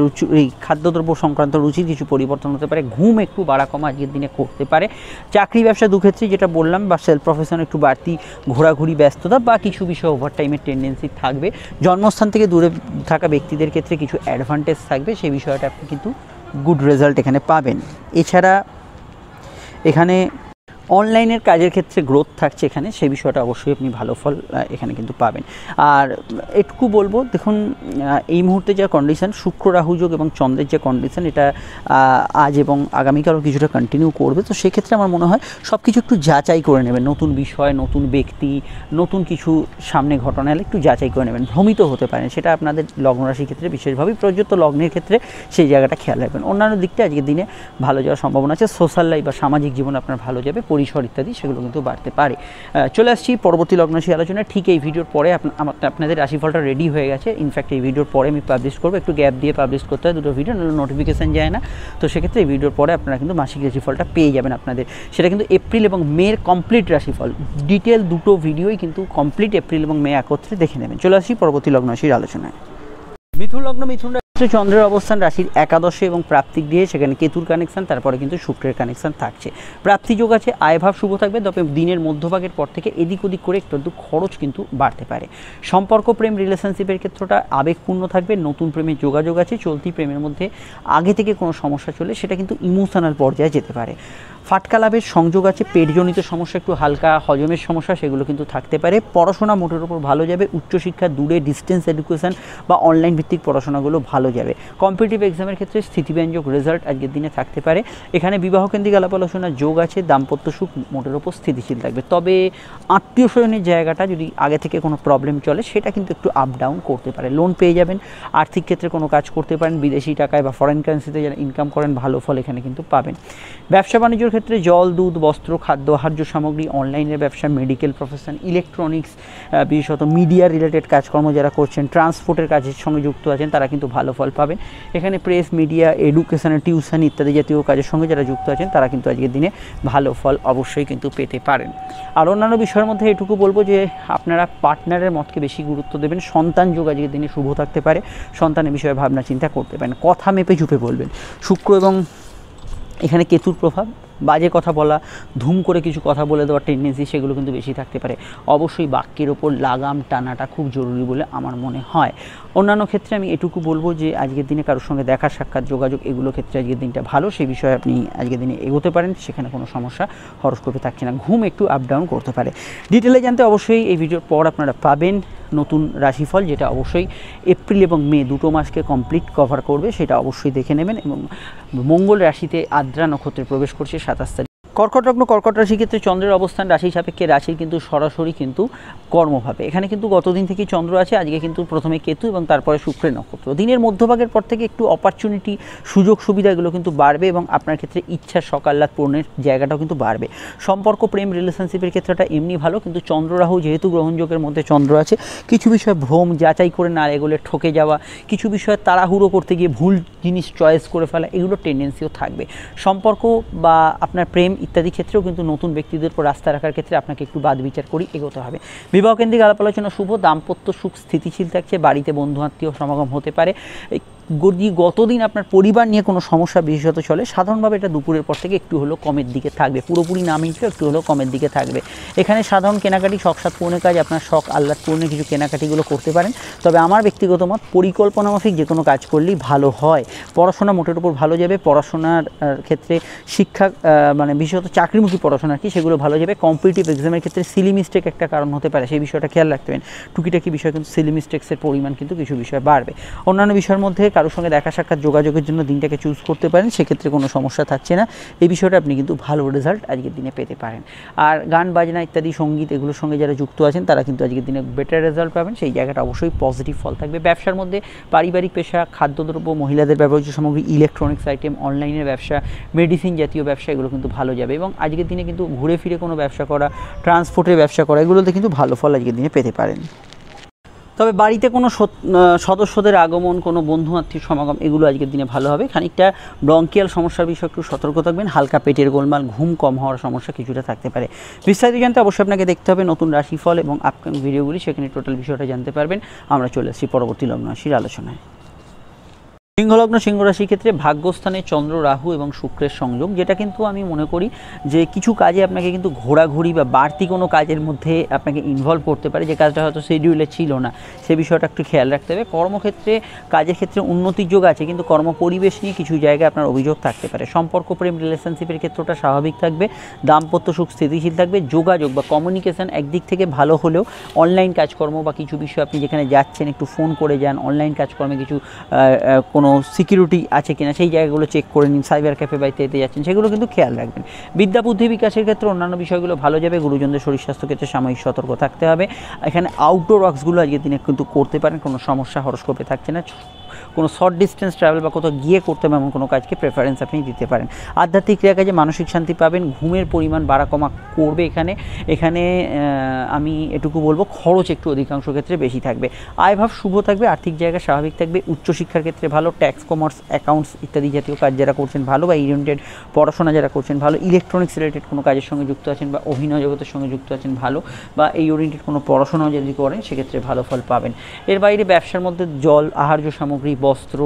রুচি এই খাদ্যদ্রব্য সংক্রান্ত রুচির কিছু পরিবর্তন হতে পারে ঘুম একটু বাড়া কমা আজকের দিনে করতে পারে চাকরি ব্যবসা দুক্ষেত্রে যেটা বললাম বা সেলফ প্রফেশন একটু বাড়তি ঘোরাঘুরি ব্যস্ততা বা কিছু বিষয়ে ওভারটাইমের টেন্ডেন্সি থাকবে জন্মস্থান থেকে দূরে থাকা ব্যক্তিদের ক্ষেত্রে কিছু অ্যাডভান্টেজ থাকবে সেই বিষয়টা আপনি কিন্তু গুড রেজাল্ট এখানে পাবেন এছাড়া এখানে অনলাইনের কাজের ক্ষেত্রে গ্রোথ থাকছে এখানে সেই বিষয়টা অবশ্যই আপনি ভালো ফল এখানে কিন্তু পাবেন আর এটুকু বলবো দেখুন এই মুহূর্তে যা কন্ডিশান শুক্র রাহু যোগ এবং চন্দ্রের যে কন্ডিশান এটা আজ এবং আগামীকালও কিছুটা কন্টিনিউ করবে তো সেক্ষেত্রে আমার মনে হয় সব কিছু একটু যাচাই করে নেবেন নতুন বিষয় নতুন ব্যক্তি নতুন কিছু সামনে ঘটনা এলে একটু যাচাই করে নেবেন ভ্রমিত হতে পারেন সেটা আপনাদের লগ্ন রাশির ক্ষেত্রে বিশেষভাবেই প্রযোজ্য লগ্নের ক্ষেত্রে সেই জায়গাটা খেয়াল রাখবেন অন্যান্য দিকটা আজকের দিনে ভালো যাওয়ার সম্ভাবনা আছে সোশ্যাল লাইফ বা সামাজিক জীবন আপনার ভালো যাবে পরিসর ইত্যাদি সেগুলো কিন্তু বাড়তে পারে চলে আসছি পরবর্তী লগ্নশী আলোচনা ঠিক এই ভিডিওর পরে আপনাদের রাশিফলটা রেডি হয়ে গেছে ইনফ্যাক্ট এই ভিডিওর পরে আমি পাবলিশ করবো একটু গ্যাপ দিয়ে পাবলিশ করতে হয় দুটো ভিডিও নাহলে নোটিফিকেশান যায় না তো সেক্ষেত্রে এই ভিডিওর পরে আপনারা কিন্তু মাসিক রাশিফলটা পেয়ে যাবেন আপনাদের সেটা কিন্তু এপ্রিল এবং মের কমপ্লিট রাশিফল ডিটেল দুটো ভিডিওই কিন্তু কমপ্লিট এপ্রিল এবং মে একত্রে দেখে নেবেন চলে আসছি পরবর্তী লগ্নশীর আলোচনায় মিথুন লগ্ন মিথুন ক্ষেত্রে চন্দ্রের অবস্থান রাশির একাদশে এবং প্রাপ্তিক দিয়ে সেখানে কেতুর কানেকশান তারপরে কিন্তু শুক্রের কানেকশান থাকছে প্রাপ্তি যোগ আছে আয়ভাব শুভ থাকবে তবে দিনের মধ্যভাগের পর থেকে এদিক ওদিক করে একটু খরচ কিন্তু বাড়তে পারে সম্পর্ক প্রেম রিলেশনশিপের ক্ষেত্রটা আবেগপূর্ণ থাকবে নতুন প্রেমের যোগাযোগ আছে চলতি প্রেমের মধ্যে আগে থেকে কোনো সমস্যা চলে সেটা কিন্তু ইমোশনাল পর্যায়ে যেতে পারে ফাটকা লাভের সংযোগ আছে পেটজনিত সমস্যা একটু হালকা হজমের সমস্যা সেগুলো কিন্তু থাকতে পারে পড়াশোনা মোটের উপর ভালো যাবে উচ্চশিক্ষা দূরে ডিস্টেন্স এডুকেশান বা অনলাইন ভিত্তিক পড়াশোনাগুলো ভালো যাবে কম্পিটিটিভ এক্সামের ক্ষেত্রে স্থিতিব্যঞ্জক রেজাল্ট আজকের দিনে থাকতে পারে এখানে বিবাহ কেন্দ্রিক আলাপ আলোচনা যোগ আছে দাম্পত্য সুখ মোটের উপর স্থিতিশীল থাকবে তবে আত্মীয় স্বজনের জায়গাটা যদি আগে থেকে কোনো প্রবলেম চলে সেটা কিন্তু একটু আপ ডাউন করতে পারে লোন পেয়ে যাবেন আর্থিক ক্ষেত্রে কোনো কাজ করতে পারেন বিদেশি টাকায় বা ফরেন কারেন্সিতে যারা ইনকাম করেন ভালো ফল এখানে কিন্তু পাবেন ব্যবসা বাণিজ্যের ক্ষেত্রে ক্ষেত্রে জল দুধ বস্ত্র খাদ্য আহার্য সামগ্রী অনলাইনের ব্যবসা মেডিকেল প্রফেশন ইলেকট্রনিক্স বিশেষত মিডিয়া রিলেটেড কাজকর্ম যারা করছেন ট্রান্সপোর্টের কাজের সঙ্গে যুক্ত আছেন তারা কিন্তু ভালো ফল পাবেন এখানে প্রেস মিডিয়া এডুকেশন টিউশন ইত্যাদি জাতীয় কাজের সঙ্গে যারা যুক্ত আছেন তারা কিন্তু আজকের দিনে ভালো ফল অবশ্যই কিন্তু পেতে পারেন আর অন্যান্য বিষয়ের মধ্যে এটুকু বলবো যে আপনারা পার্টনারের মতকে বেশি গুরুত্ব দেবেন সন্তান যোগ আজকের দিনে শুভ থাকতে পারে সন্তানের বিষয়ে ভাবনা চিন্তা করতে পারেন কথা মেপে চুপে বলবেন শুক্র এবং এখানে কেতুর প্রভাব বাজে কথা বলা ধুম করে কিছু কথা বলে দেওয়ার টেন্ডেন্সি সেগুলো কিন্তু বেশি থাকতে পারে অবশ্যই বাক্যের ওপর লাগাম টানাটা খুব জরুরি বলে আমার মনে হয় অন্যান্য ক্ষেত্রে আমি এটুকু বলবো যে আজকের দিনে কারোর সঙ্গে দেখা সাক্ষাৎ যোগাযোগ এগুলো ক্ষেত্রে আজকের দিনটা ভালো সেই বিষয়ে আপনি আজকের দিনে এগোতে পারেন সেখানে কোনো সমস্যা হরস্কোপে থাকছে না ঘুম একটু আপ ডাউন করতে পারে ডিটেলে জানতে অবশ্যই এই ভিডিওর পর আপনারা পাবেন নতুন রাশিফল যেটা অবশ্যই এপ্রিল এবং মে দুটো মাসকে কমপ্লিট কভার করবে সেটা অবশ্যই দেখে নেবেন এবং মঙ্গল রাশিতে আদ্রা নক্ষত্রে প্রবেশ করছে সাতাশ কর্কট রগ্ন কর্কট রাশি ক্ষেত্রে চন্দ্রের অবস্থান রাশি সাপেক্ষে রাশির কিন্তু সরাসরি কিন্তু কর্মভাবে এখানে কিন্তু গতদিন থেকেই চন্দ্র আছে আজকে কিন্তু প্রথমে কেতু এবং তারপরে শুক্রের নক্ষত্র দিনের মধ্যভাগের পর থেকে একটু অপরচুনিটি সুযোগ সুবিধাগুলো কিন্তু বাড়বে এবং আপনার ক্ষেত্রে ইচ্ছা সকাল্লাত পূরণের জায়গাটাও কিন্তু বাড়বে সম্পর্ক প্রেম রিলেশনশিপের ক্ষেত্রটা এমনি ভালো কিন্তু চন্দ্ররাহু যেহেতু গ্রহণযোগের মধ্যে চন্দ্র আছে কিছু বিষয়ে ভ্রম যাচাই করে না এগুলো ঠকে যাওয়া কিছু বিষয়ে তাড়াহুড়ো করতে গিয়ে ভুল জিনিস চয়েস করে ফেলা এগুলো টেন্ডেন্সিও থাকবে সম্পর্ক বা আপনার প্রেম ইত্যাদি ক্ষেত্রেও কিন্তু নতুন ব্যক্তিদের উপর রাস্তা রাখার ক্ষেত্রে আপনাকে একটু বাদ বিচার করি এগোতে হবে কেন্দ্রিক আলাপ আলোচনা শুভ দাম্পত্য সুখ স্থিতিশীল থাকছে বাড়িতে বন্ধু আত্মীয় সমাগম হতে পারে যদি গতদিন আপনার পরিবার নিয়ে কোনো সমস্যা বিশেষত চলে সাধারণভাবে এটা দুপুরের পর থেকে একটু হলো কমের দিকে থাকবে পুরোপুরি নামই ছিল একটু হলো কমের দিকে থাকবে এখানে সাধারণ কেনাকাটি শখ সাত পূর্ণ কাজ আপনার শখ আহ্লাদ পূর্ণের কিছু কেনাকাটিগুলো করতে পারেন তবে আমার ব্যক্তিগত মত পরিকল্পনা মাফিক যে কোনো কাজ করলেই ভালো হয় পড়াশোনা মোটের উপর ভালো যাবে পড়াশোনার ক্ষেত্রে শিক্ষা মানে বিশেষত চাকরিমুখী পড়াশোনা কি সেগুলো ভালো যাবে কম্পিটিভ এক্সামের ক্ষেত্রে সিলি মিস্টেক একটা কারণ হতে পারে সেই বিষয়টা খেয়াল রাখতে পারেন টুকিটাকি বিষয় কিন্তু সিলি মিস্টেক্সের পরিমাণ কিন্তু কিছু বিষয় বাড়বে অন্যান্য বিষয়ের মধ্যে কারোর সঙ্গে দেখা সাক্ষাৎ যোগাযোগের জন্য দিনটাকে চুজ করতে পারেন সেক্ষেত্রে কোনো সমস্যা থাকছে না এই বিষয়টা আপনি কিন্তু ভালো রেজাল্ট আজকের দিনে পেতে পারেন আর গান বাজনা ইত্যাদি সঙ্গীত এগুলোর সঙ্গে যারা যুক্ত আছেন তারা কিন্তু আজকের দিনে বেটার রেজাল্ট পাবেন সেই জায়গাটা অবশ্যই পজিটিভ ফল থাকবে ব্যবসার মধ্যে পারিবারিক পেশা খাদ্যদ্রব্য মহিলাদের ব্যবহৃত সামগ্রী ইলেকট্রনিক্স আইটেম অনলাইনের ব্যবসা মেডিসিন জাতীয় ব্যবসা এগুলো কিন্তু ভালো যাবে এবং আজকের দিনে কিন্তু ঘুরে ফিরে কোনো ব্যবসা করা ট্রান্সপোর্টের ব্যবসা করা এগুলোতে কিন্তু ভালো ফল আজকের দিনে পেতে পারেন তবে বাড়িতে কোনো সদস্যদের আগমন কোনো বন্ধু আত্মীয় সমাগম এগুলো আজকের দিনে ভালো হবে খানিকটা ব্রঙ্কিয়াল সমস্যার বিষয়ে একটু সতর্ক থাকবেন হালকা পেটের গোলমাল ঘুম কম হওয়ার সমস্যা কিছুটা থাকতে পারে বিস্তারিত জানতে অবশ্যই আপনাকে দেখতে হবে নতুন রাশিফল এবং আপকামিং ভিডিওগুলি সেখানে টোটাল বিষয়টা জানতে পারবেন আমরা চলে আসছি পরবর্তী লগ্ন রাশির আলোচনায় সিংহলগ্ন রাশির ক্ষেত্রে ভাগ্যস্থানে চন্দ্র রাহু এবং শুক্রের সংযোগ যেটা কিন্তু আমি মনে করি যে কিছু কাজে আপনাকে কিন্তু ঘোরাঘুরি বা বাড়তি কোনো কাজের মধ্যে আপনাকে ইনভলভ করতে পারে যে কাজটা হয়তো শিডিউলে ছিল না সে বিষয়টা একটু খেয়াল রাখতে হবে কর্মক্ষেত্রে কাজের ক্ষেত্রে উন্নতির যোগ আছে কিন্তু কর্ম পরিবেশ নিয়ে কিছু জায়গায় আপনার অভিযোগ থাকতে পারে সম্পর্ক প্রেম রিলেশনশিপের ক্ষেত্রটা স্বাভাবিক থাকবে দাম্পত্য সুখ স্থিতিশীল থাকবে যোগাযোগ বা কমিউনিকেশন একদিক থেকে ভালো হলেও অনলাইন কাজকর্ম বা কিছু বিষয় আপনি যেখানে যাচ্ছেন একটু ফোন করে যান অনলাইন কাজকর্মে কিছু কোনো সিকিউরিটি আছে কিনা সেই জায়গাগুলো চেক করে নিন সাইবার ক্যাফে বা ইত্যাদিতে যাচ্ছেন সেগুলো কিন্তু খেয়াল রাখবেন বিদ্যা বুদ্ধি বিকাশের ক্ষেত্রে অন্যান্য বিষয়গুলো ভালো যাবে গুরুজনদের শরীর স্বাস্থ্য ক্ষেত্রে সাময়িক সতর্ক থাকতে হবে এখানে আউটডোর ওয়ার্কসগুলো আজকের দিনে কিন্তু করতে পারেন কোনো সমস্যা হরস্কোপে থাকছে না কোনো শর্ট ডিস্টেন্স ট্রাভেল বা কোথাও গিয়ে করতে হবে এমন কোনো কাজকে প্রেফারেন্স আপনি দিতে পারেন আধ্যাত্মিক ক্রিয়া কাজে মানসিক শান্তি পাবেন ঘুমের পরিমাণ বাড়া কমা করবে এখানে এখানে আমি এটুকু বলবো খরচ একটু অধিকাংশ ক্ষেত্রে বেশি থাকবে আয়ভাব শুভ থাকবে আর্থিক জায়গা স্বাভাবিক থাকবে উচ্চশিক্ষার ক্ষেত্রে ভালো ট্যাক্স কমার্স অ্যাকাউন্টস ইত্যাদি জাতীয় কাজ যারা করছেন ভালো বা ইরিয়েন্টেড পড়াশোনা যারা করছেন ভালো ইলেকট্রনিক্স রিলেটেড কোনো কাজের সঙ্গে যুক্ত আছেন বা অভিনয় জগতের সঙ্গে যুক্ত আছেন ভালো বা এই ওরিয়েন্টেড কোনো পড়াশোনাও যদি করেন সেক্ষেত্রে ভালো ফল পাবেন এর বাইরে ব্যবসার মধ্যে জল আহার্য সামগ্রী বস্ত্র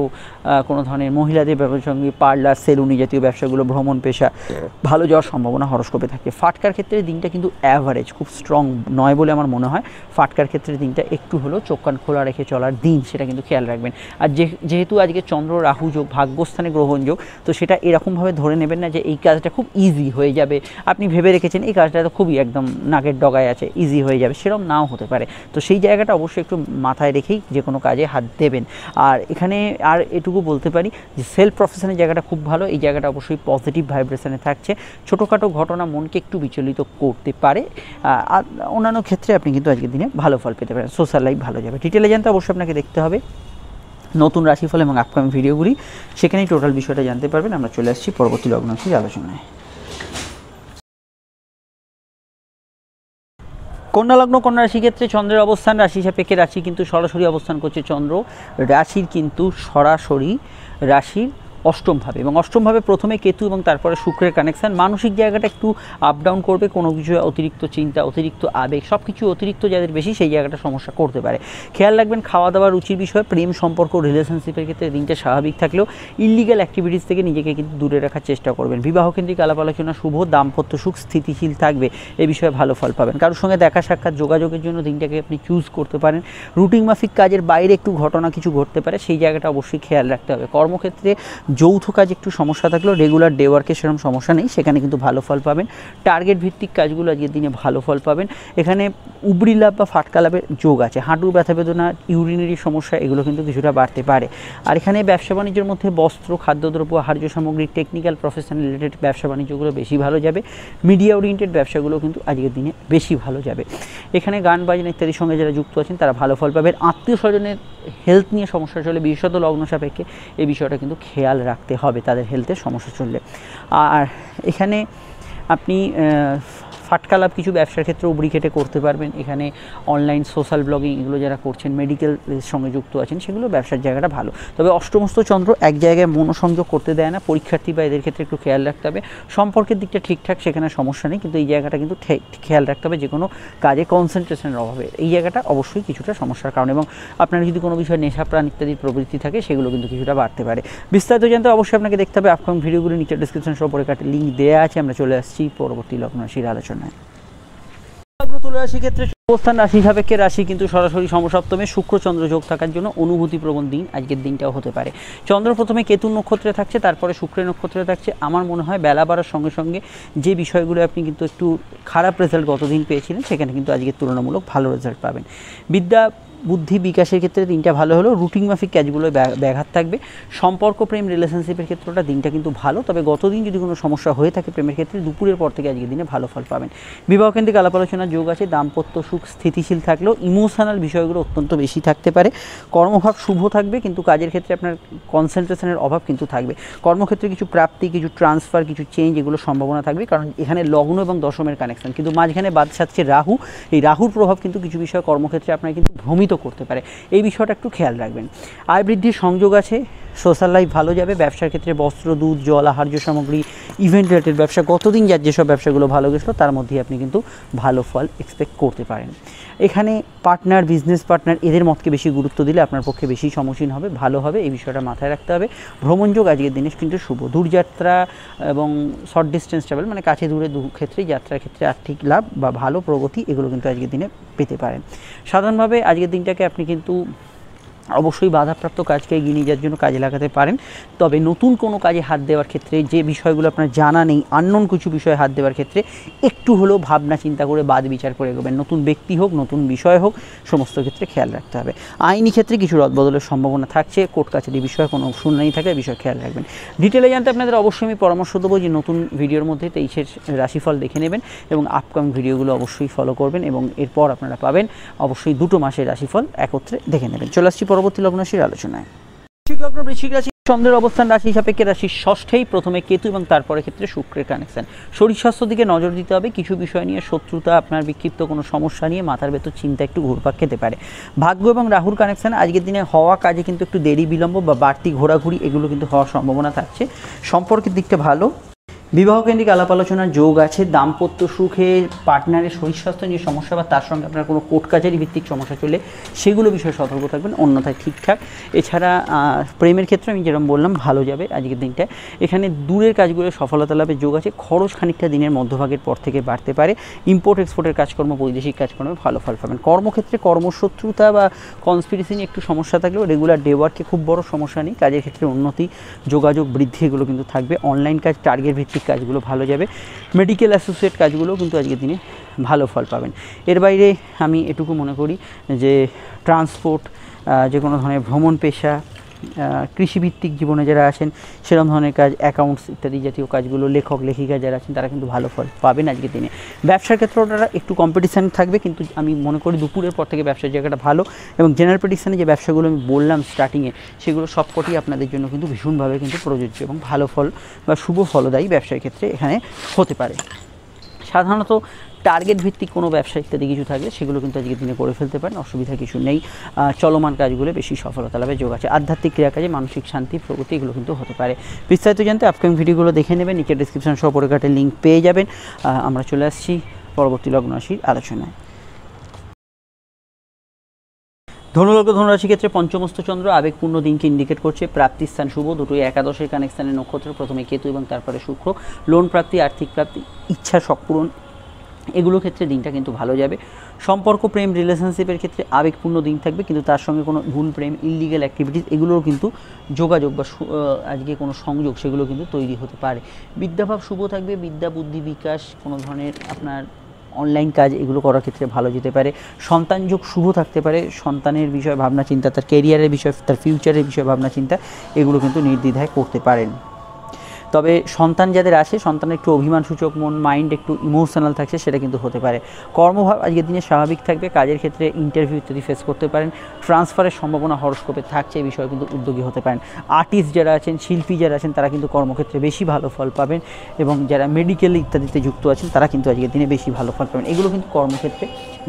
কোনো ধরনের মহিলাদের ব্যবসার সঙ্গে পার্লার সেলুনি জাতীয় ব্যবসাগুলো ভ্রমণ পেশা হ্যাঁ। ভালো যাওয়ার সম্ভাবনা হরস্কোপে থাকে ফাটকার ক্ষেত্রে দিনটা কিন্তু অ্যাভারেজ খুব স্ট্রং নয় বলে আমার মনে হয় ফাটকার ক্ষেত্রে দিনটা একটু হলেও চোখ কান খোলা রেখে চলার দিন সেটা কিন্তু খেয়াল রাখবেন আর যেহেতু আজকে চন্দ্র রাহু যোগ ভাগ্যস্থানে গ্রহণযোগ তো সেটা এরকমভাবে ধরে নেবেন না যে এই কাজটা খুব ইজি হয়ে যাবে আপনি ভেবে রেখেছেন এই কাজটা তো খুবই একদম নাকের ডগায় আছে ইজি হয়ে যাবে সেরকম নাও হতে পারে তো সেই জায়গাটা অবশ্যই একটু মাথায় রেখেই যে কোনো কাজে হাত দেবেন আর এখানে এখানে আর এটুকু বলতে পারি যে সেলফ প্রফেশনের জায়গাটা খুব ভালো এই জায়গাটা অবশ্যই পজিটিভ ভাইব্রেশনে থাকছে ছোটোখাটো ঘটনা মনকে একটু বিচলিত করতে পারে আর অন্যান্য ক্ষেত্রে আপনি কিন্তু আজকের দিনে ভালো ফল পেতে পারেন সোশ্যাল লাইফ ভালো যাবে ডিটেলে জানতে অবশ্যই আপনাকে দেখতে হবে নতুন রাশিফল এবং আপকামিং ভিডিওগুলি সেখানেই টোটাল বিষয়টা জানতে পারবেন আমরা চলে আসছি পরবর্তী লগ্ন আলোচনায় কন্যা লগ্ন কন্যা রাশি ক্ষেত্রে চন্দ্রের অবস্থান রাশি সাপেক্ষে রাশি কিন্তু সরাসরি অবস্থান করছে চন্দ্র রাশির কিন্তু সরাসরি রাশির অষ্টমভাবে এবং অষ্টমভাবে প্রথমে কেতু এবং তারপরে শুক্রের কানেকশান মানসিক জায়গাটা একটু আপ ডাউন করবে কোনো কিছু অতিরিক্ত চিন্তা অতিরিক্ত আবেগ সব কিছু অতিরিক্ত যাদের বেশি সেই জায়গাটা সমস্যা করতে পারে খেয়াল রাখবেন খাওয়া দাওয়া রুচির বিষয়ে প্রেম সম্পর্ক রিলেশনশিপের ক্ষেত্রে দিনটা স্বাভাবিক থাকলেও ইলিগাল অ্যাক্টিভিটিস থেকে নিজেকে কিন্তু দূরে রাখার চেষ্টা করবেন বিবাহ কেন্দ্রিক আলাপ আলোচনা শুভ দাম্পত্য সুখ স্থিতিশীল থাকবে এ বিষয়ে ভালো ফল পাবেন কারোর সঙ্গে দেখা সাক্ষাৎ যোগাযোগের জন্য দিনটাকে আপনি চুজ করতে পারেন রুটিন মাফিক কাজের বাইরে একটু ঘটনা কিছু ঘটতে পারে সেই জায়গাটা অবশ্যই খেয়াল রাখতে হবে কর্মক্ষেত্রে যৌথ কাজ একটু সমস্যা থাকলেও রেগুলার ডে ওয়ার্কে সেরকম সমস্যা নেই সেখানে কিন্তু ভালো ফল পাবেন টার্গেট ভিত্তিক কাজগুলো আজকের দিনে ভালো ফল পাবেন এখানে উবড়ি লাভ বা ফাটকা লাভের যোগ আছে হাঁটু ব্যথা বেদনা ইউরিনারি সমস্যা এগুলো কিন্তু কিছুটা বাড়তে পারে আর এখানে ব্যবসা বাণিজ্যের মধ্যে বস্ত্র খাদ্যদ্রব্য আহার্য সামগ্রী টেকনিক্যাল প্রফেশন রিলেটেড ব্যবসা বাণিজ্যগুলো বেশি ভালো যাবে মিডিয়া ওরিয়েন্টেড ব্যবসাগুলো কিন্তু আজকের দিনে বেশি ভালো যাবে এখানে গান বাজনা ইত্যাদির সঙ্গে যারা যুক্ত আছেন তারা ভালো ফল পাবেন আত্মীয় স্বজনের হেলথ নিয়ে সমস্যা চলে বিশেষত লগ্ন সাপেক্ষে এই বিষয়টা কিন্তু খেয়াল রাখতে হবে তাদের হেলথের সমস্যা চললে আর এখানে আপনি ফাটকা কিছু ব্যবসার ক্ষেত্রেও খেটে করতে পারবেন এখানে অনলাইন সোশ্যাল ব্লগিং এগুলো যারা করছেন মেডিকেল সঙ্গে যুক্ত আছেন সেগুলো ব্যবসার জায়গাটা ভালো তবে অষ্টমস্ত চন্দ্র এক জায়গায় মনোসংযোগ করতে দেয় না পরীক্ষার্থী বা এদের ক্ষেত্রে একটু খেয়াল রাখতে হবে সম্পর্কের দিকটা ঠিকঠাক সেখানে সমস্যা নেই কিন্তু এই জায়গাটা কিন্তু খেয়াল রাখতে হবে যে কোনো কাজে কনসেন্ট্রেশনের অভাবে এই জায়গাটা অবশ্যই কিছুটা সমস্যার কারণ এবং আপনার যদি কোনো বিষয়ে নেশা প্রাণ ইত্যাদির প্রবৃত্তি থাকে সেগুলো কিন্তু কিছুটা বাড়তে পারে বিস্তারিত জানতে অবশ্যই আপনাকে দেখতে হবে আপকামিং ভিডিওগুলো নিচে ডিসক্রিপশন সম্পর্কে একটা লিঙ্ক দেওয়া আছে আমরা চলে আসছি পরবর্তী শির আলোচনা জানায় তুলা ক্ষেত্রে অবস্থান রাশি সাপেক্ষে রাশি কিন্তু সরাসরি সমসপ্তমে শুক্রচন্দ্র যোগ থাকার জন্য অনুভূতি প্রবণ দিন আজকের দিনটাও হতে পারে চন্দ্র প্রথমে কেতু নক্ষত্রে থাকছে তারপরে শুক্রের নক্ষত্রে থাকছে আমার মনে হয় বেলা বাড়ার সঙ্গে সঙ্গে যে বিষয়গুলো আপনি কিন্তু একটু খারাপ রেজাল্ট গতদিন পেয়েছিলেন সেখানে কিন্তু আজকে তুলনামূলক ভালো রেজাল্ট পাবেন বিদ্যা বুদ্ধি বিকাশের ক্ষেত্রে দিনটা ভালো হলো রুটিন মাফিক কাজগুলো ব্যাঘাত থাকবে সম্পর্ক প্রেম রিলেশনশিপের ক্ষেত্রটা দিনটা কিন্তু ভালো তবে গতদিন যদি কোনো সমস্যা হয়ে থাকে প্রেমের ক্ষেত্রে দুপুরের পর থেকে আজকের দিনে ভালো ফল পাবেন বিবাহকেন্দ্রিক আলাপ আলোচনার যোগ আছে দাম্পত্য সুখ স্থিতিশীল থাকলেও ইমোশনাল বিষয়গুলো অত্যন্ত বেশি থাকতে পারে কর্মভাব শুভ থাকবে কিন্তু কাজের ক্ষেত্রে আপনার কনসেন্ট্রেশনের অভাব কিন্তু থাকবে কর্মক্ষেত্রে কিছু প্রাপ্তি কিছু ট্রান্সফার কিছু চেঞ্জ এগুলো সম্ভাবনা থাকবে কারণ এখানে লগ্ন এবং দশমের কানেকশন কিন্তু মাঝখানে বাদ সাচ্ছে রাহু এই রাহুর প্রভাব কিন্তু কিছু বিষয় কর্মক্ষেত্রে আপনার কিন্তু ভ্রমিত করতে পারে এই বিষয়টা একটু খেয়াল রাখবেন আয় বৃদ্ধির সংযোগ আছে সোশ্যাল লাইফ ভালো যাবে ব্যবসার ক্ষেত্রে বস্ত্র দুধ জল আহার্য সামগ্রী ইভেন্ট রিলেটেড ব্যবসা গতদিন যার যেসব ব্যবসাগুলো ভালো গেছিলো তার মধ্যেই আপনি কিন্তু ভালো ফল এক্সপেক্ট করতে পারেন এখানে পার্টনার বিজনেস পার্টনার এদের মতকে বেশি গুরুত্ব দিলে আপনার পক্ষে বেশি সমসীন হবে ভালো হবে এই বিষয়টা মাথায় রাখতে হবে ভ্রমণযোগ আজকের দিনে কিন্তু শুভ দূরযাত্রা এবং শর্ট ডিস্টেন্স ট্রাভেল মানে কাছে দূরে দু ক্ষেত্রে যাত্রার ক্ষেত্রে আর্থিক লাভ বা ভালো প্রগতি এগুলো কিন্তু আজকের দিনে পেতে পারেন সাধারণভাবে আজকের দিনটাকে আপনি কিন্তু অবশ্যই বাধাপ্রাপ্ত কাজকে এগিয়ে নিয়ে যাওয়ার জন্য কাজে লাগাতে পারেন তবে নতুন কোনো কাজে হাত দেওয়ার ক্ষেত্রে যে বিষয়গুলো আপনার জানা নেই আননোন কিছু বিষয়ে হাত দেওয়ার ক্ষেত্রে একটু হলেও ভাবনা চিন্তা করে বাদ বিচার করে এগোবেন নতুন ব্যক্তি হোক নতুন বিষয় হোক সমস্ত ক্ষেত্রে খেয়াল রাখতে হবে আইনি ক্ষেত্রে কিছু রদবদলের সম্ভাবনা থাকছে কোর্ট কাছারি বিষয়ে কোনো শুনানি থাকে বিষয় খেয়াল রাখবেন ডিটেলে জানতে আপনাদের অবশ্যই আমি পরামর্শ দেবো যে নতুন ভিডিওর মধ্যে তেইশের রাশিফল দেখে নেবেন এবং আপকামিং ভিডিওগুলো অবশ্যই ফলো করবেন এবং এরপর আপনারা পাবেন অবশ্যই দুটো মাসের রাশিফল একত্রে দেখে নেবেন চলে আসছি পরবর্তী লগ্নাশীর আলোচনায় চন্দ্রের অবস্থান রাশি হিসাবে কে রাশি ষষ্ঠেই প্রথমে কেতু এবং তারপরে ক্ষেত্রে শুক্রের কানেকশন শরীর স্বাস্থ্য দিকে নজর দিতে হবে কিছু বিষয় নিয়ে শত্রুতা আপনার বিক্ষিপ্ত কোনো সমস্যা নিয়ে মাথার ভেতর চিন্তা একটু ঘুরপাক খেতে পারে ভাগ্য এবং রাহুর কানেকশন আজকের দিনে হওয়া কাজে কিন্তু একটু দেরি বিলম্ব বা বাড়তি ঘোরাঘুরি এগুলো কিন্তু হওয়ার সম্ভাবনা থাকছে সম্পর্কের দিকটা ভালো বিবাহকেন্দ্রিক আলাপ আলোচনার যোগ আছে দাম্পত্য সুখে পার্টনারের শরীর স্বাস্থ্য নিয়ে সমস্যা বা তার সঙ্গে আপনার কোনো কোর্ট কাচারি ভিত্তিক সমস্যা চলে সেগুলো বিষয়ে সতর্ক থাকবেন অন্যথায় ঠিকঠাক এছাড়া প্রেমের ক্ষেত্রে আমি যেরকম বললাম ভালো যাবে আজকের দিনটা এখানে দূরের কাজগুলো সফলতা লাভের যোগ আছে খরচ খানিকটা দিনের মধ্যভাগের পর থেকে বাড়তে পারে ইম্পোর্ট এক্সপোর্টের কাজকর্ম বৈদেশিক কাজকর্মে ভালো ফল পাবেন কর্মক্ষেত্রে কর্মশত্রুতা বা কনস্পিরেসি নিয়ে একটু সমস্যা থাকলেও রেগুলার ডেওয়ার্কে খুব বড় সমস্যা নেই কাজের ক্ষেত্রে উন্নতি যোগাযোগ বৃদ্ধি এগুলো কিন্তু থাকবে অনলাইন কাজ টার্গেট ভিত্তিক কাজগুলো ভালো যাবে মেডিকেল অ্যাসোসিয়েট কাজগুলো কিন্তু আজকের দিনে ভালো ফল পাবেন এর বাইরে আমি এটুকু মনে করি যে ট্রান্সপোর্ট যে কোনো ধরনের ভ্রমণ পেশা কৃষিভিত্তিক জীবনে যারা আছেন সেরকম ধরনের কাজ অ্যাকাউন্টস ইত্যাদি জাতীয় কাজগুলো লেখক লেখিকা যারা আছেন তারা কিন্তু ভালো ফল পাবেন আজকের দিনে ব্যবসার ক্ষেত্রে ওটা একটু কম্পিটিশান থাকবে কিন্তু আমি মনে করি দুপুরের পর থেকে ব্যবসার জায়গাটা ভালো এবং জেনারেল প্রেডিকশানে যে ব্যবসাগুলো আমি বললাম স্টার্টিংয়ে সেগুলো সবকটি আপনাদের জন্য কিন্তু ভীষণভাবে কিন্তু প্রযোজ্য এবং ভালো ফল বা শুভ ফলদায়ী ব্যবসার ক্ষেত্রে এখানে হতে পারে সাধারণত টার্গেট ভিত্তিক কোনো ব্যবসা ইত্যাদি কিছু থাকলে সেগুলো কিন্তু আজকের দিনে করে ফেলতে পারেন অসুবিধা কিছু নেই চলমান কাজগুলো বেশি সফলতা লাভে যোগ আছে আধ্যাত্মিক ক্রিয়া কাজে মানসিক শান্তি প্রগতি এগুলো কিন্তু হতে পারে বিস্তারিত জানতে আপকামিং ভিডিওগুলো দেখে নেবেন নিচের ডিসক্রিপশন সহ পরিকাটে লিঙ্ক পেয়ে যাবেন আমরা চলে আসছি পরবর্তী লগ্ন রাশির আলোচনায় ধনুলগ্ন ধনুরাশি ক্ষেত্রে পঞ্চমস্থ চন্দ্র আবেগপূর্ণ দিনকে ইন্ডিকেট করছে প্রাপ্তি স্থান শুভ দুটোই একাদশের কানেকস্থানের নক্ষত্র প্রথমে কেতু এবং তারপরে শুক্র লোন প্রাপ্তি আর্থিক প্রাপ্তি ইচ্ছা সক পূরণ এগুলোর ক্ষেত্রে দিনটা কিন্তু ভালো যাবে সম্পর্ক প্রেম রিলেশনশিপের ক্ষেত্রে আবেগপূর্ণ দিন থাকবে কিন্তু তার সঙ্গে কোনো ভুল প্রেম ইলিগাল অ্যাক্টিভিটিস এগুলোর কিন্তু যোগাযোগ বা আজকে কোনো সংযোগ সেগুলো কিন্তু তৈরি হতে পারে বিদ্যাভাব শুভ থাকবে বিদ্যা বুদ্ধি বিকাশ কোনো ধরনের আপনার অনলাইন কাজ এগুলো করার ক্ষেত্রে ভালো যেতে পারে সন্তান যোগ শুভ থাকতে পারে সন্তানের বিষয়ে ভাবনা চিন্তা তার কেরিয়ারের বিষয় তার ফিউচারের বিষয়ে ভাবনা চিন্তা এগুলো কিন্তু নির্দ্বিধায় করতে পারেন তবে সন্তান যাদের আছে সন্তানের একটু অভিমানসূচক মন মাইন্ড একটু ইমোশনাল থাকছে সেটা কিন্তু হতে পারে কর্মভাব আজকের দিনে স্বাভাবিক থাকবে কাজের ক্ষেত্রে ইন্টারভিউ ইত্যাদি ফেস করতে পারেন ট্রান্সফারের সম্ভাবনা হরস্কোপে থাকছে এই বিষয়ে কিন্তু উদ্যোগী হতে পারেন আর্টিস্ট যারা আছেন শিল্পী যারা আছেন তারা কিন্তু কর্মক্ষেত্রে বেশি ভালো ফল পাবেন এবং যারা মেডিকেল ইত্যাদিতে যুক্ত আছেন তারা কিন্তু আজকের দিনে বেশি ভালো ফল পাবেন এগুলো কিন্তু কর্মক্ষেত্রে